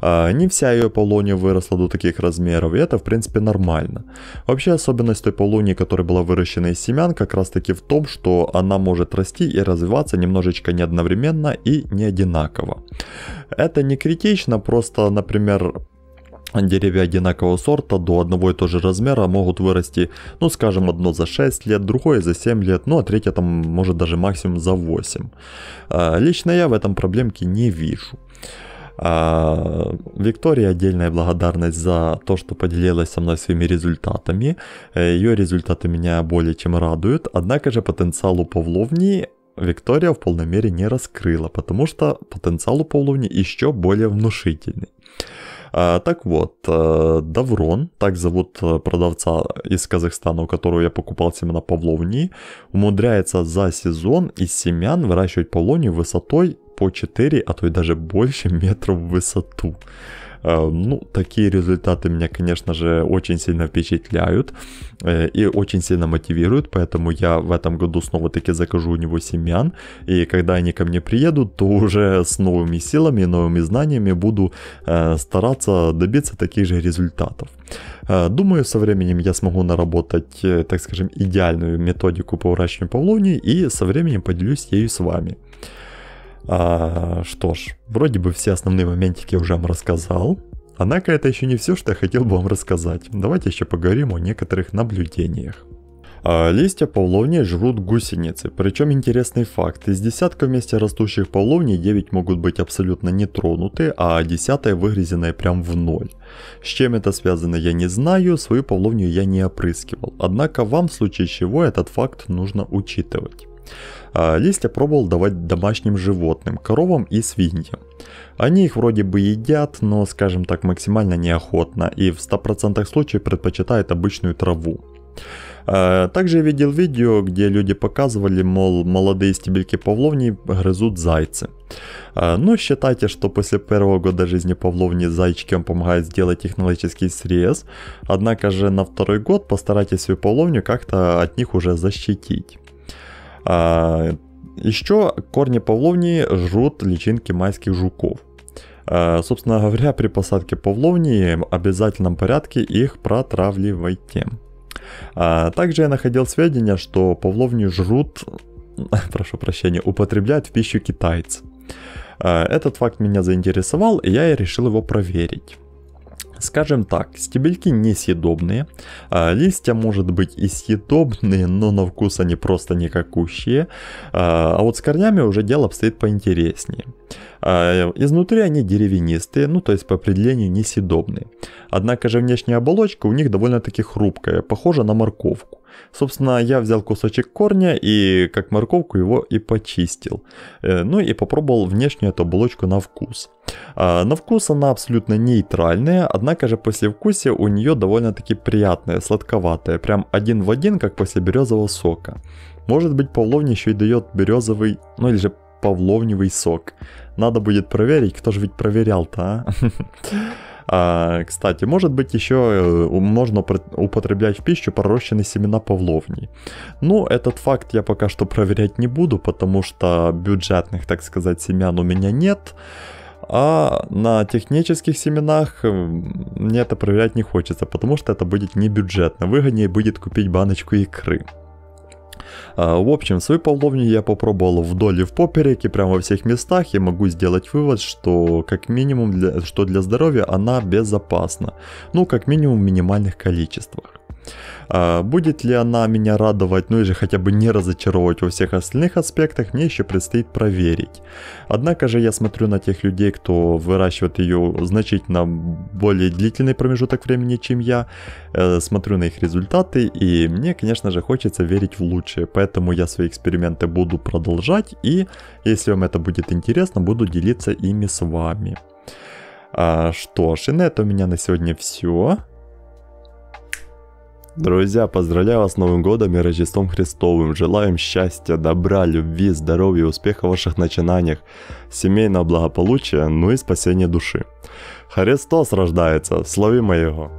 А, не вся ее павлония выросла до таких размеров, и это в принципе нормально. Вообще особенность той павлонии, которая была выращена из семян, как раз таки в том, что она может расти и развиваться немножечко не одновременно и не одинаково. Это не критично, просто, например, Деревья одинакового сорта до одного и того же размера могут вырасти, ну скажем, одно за 6 лет, другое за 7 лет, ну а третье там может даже максимум за 8. А, лично я в этом проблемки не вижу. А, Виктория, отдельная благодарность за то, что поделилась со мной своими результатами. Э, Ее результаты меня более чем радуют, однако же потенциал у Павловни Виктория в полной мере не раскрыла, потому что потенциал у Павловни еще более внушительный. А, так вот, э, Даврон, так зовут э, продавца из Казахстана, у которого я покупал семена павловнии, умудряется за сезон из семян выращивать павловню высотой по 4, а то и даже больше метров в высоту. Э, ну, такие результаты меня, конечно же, очень сильно впечатляют э, и очень сильно мотивируют, поэтому я в этом году снова-таки закажу у него семян, и когда они ко мне приедут, то уже с новыми силами, новыми знаниями буду э, стараться добиться таких же результатов. Думаю, со временем я смогу наработать, так скажем, идеальную методику по выращиванию павловни и со временем поделюсь ею с вами. А, что ж, вроде бы все основные моментики я уже вам рассказал. Однако это еще не все, что я хотел бы вам рассказать. Давайте еще поговорим о некоторых наблюдениях. А листья павловни жрут гусеницы. Причем интересный факт. Из десятка вместе растущих павловней 9 могут быть абсолютно не тронуты, а десятая выгрызенная прям в ноль. С чем это связано я не знаю, свою павловню я не опрыскивал. Однако вам в случае чего этот факт нужно учитывать. А, листья пробовал давать домашним животным, коровам и свиньям. Они их вроде бы едят, но, скажем так, максимально неохотно и в 100% случаев предпочитают обычную траву. А, также я видел видео, где люди показывали, мол, молодые стебельки павловни грызут зайцы. А, но ну, считайте, что после первого года жизни павловни зайчики вам помогают сделать технологический срез, однако же на второй год постарайтесь свою павловню как-то от них уже защитить. Еще а, корни павловнии жрут личинки майских жуков. А, собственно говоря, при посадке павловнии в обязательном порядке их протравливайте. А, также я находил сведения, что павловнию жрут, прошу прощения, употребляют в пищу китайцы. Этот факт меня заинтересовал, и я решил его проверить. Скажем так, стебельки несъедобные, а, листья может быть и съедобные, но на вкус они просто никакущие, а, а вот с корнями уже дело обстоит поинтереснее. А, изнутри они деревянистые, ну то есть по определению несъедобные. Однако же внешняя оболочка у них довольно-таки хрупкая, похожа на морковку. Собственно, я взял кусочек корня и как морковку его и почистил. Э, ну и попробовал внешнюю эту булочку на вкус. А, на вкус она абсолютно нейтральная, однако же после послевкусие у нее довольно-таки приятная, сладковатая, прям один в один, как после березового сока. Может быть павловня еще и дает березовый, ну или же павловневый сок. Надо будет проверить, кто же ведь проверял-то, а? А, кстати, может быть еще э, можно употреблять в пищу пророщенные семена павловни. Ну, этот факт я пока что проверять не буду, потому что бюджетных, так сказать, семян у меня нет. А на технических семенах э, мне это проверять не хочется, потому что это будет не бюджетно. Выгоднее будет купить баночку икры. А, в общем, свои полдовни я попробовал вдоль и в попереке, прямо во всех местах, и могу сделать вывод, что как минимум, для, что для здоровья она безопасна. Ну, как минимум в минимальных количествах. А, будет ли она меня радовать, ну или же хотя бы не разочаровывать во всех остальных аспектах, мне еще предстоит проверить. Однако же я смотрю на тех людей, кто выращивает ее значительно более длительный промежуток времени, чем я, э, смотрю на их результаты, и мне, конечно же, хочется верить в лучшее, поэтому я свои эксперименты буду продолжать, и если вам это будет интересно, буду делиться ими с вами. А, что ж, и на этом у меня на сегодня все. Друзья, поздравляю вас с Новым Годом и Рождеством Христовым. Желаем счастья, добра, любви, здоровья, успеха в ваших начинаниях, семейного благополучия, ну и спасения души. Христос рождается, славим моего.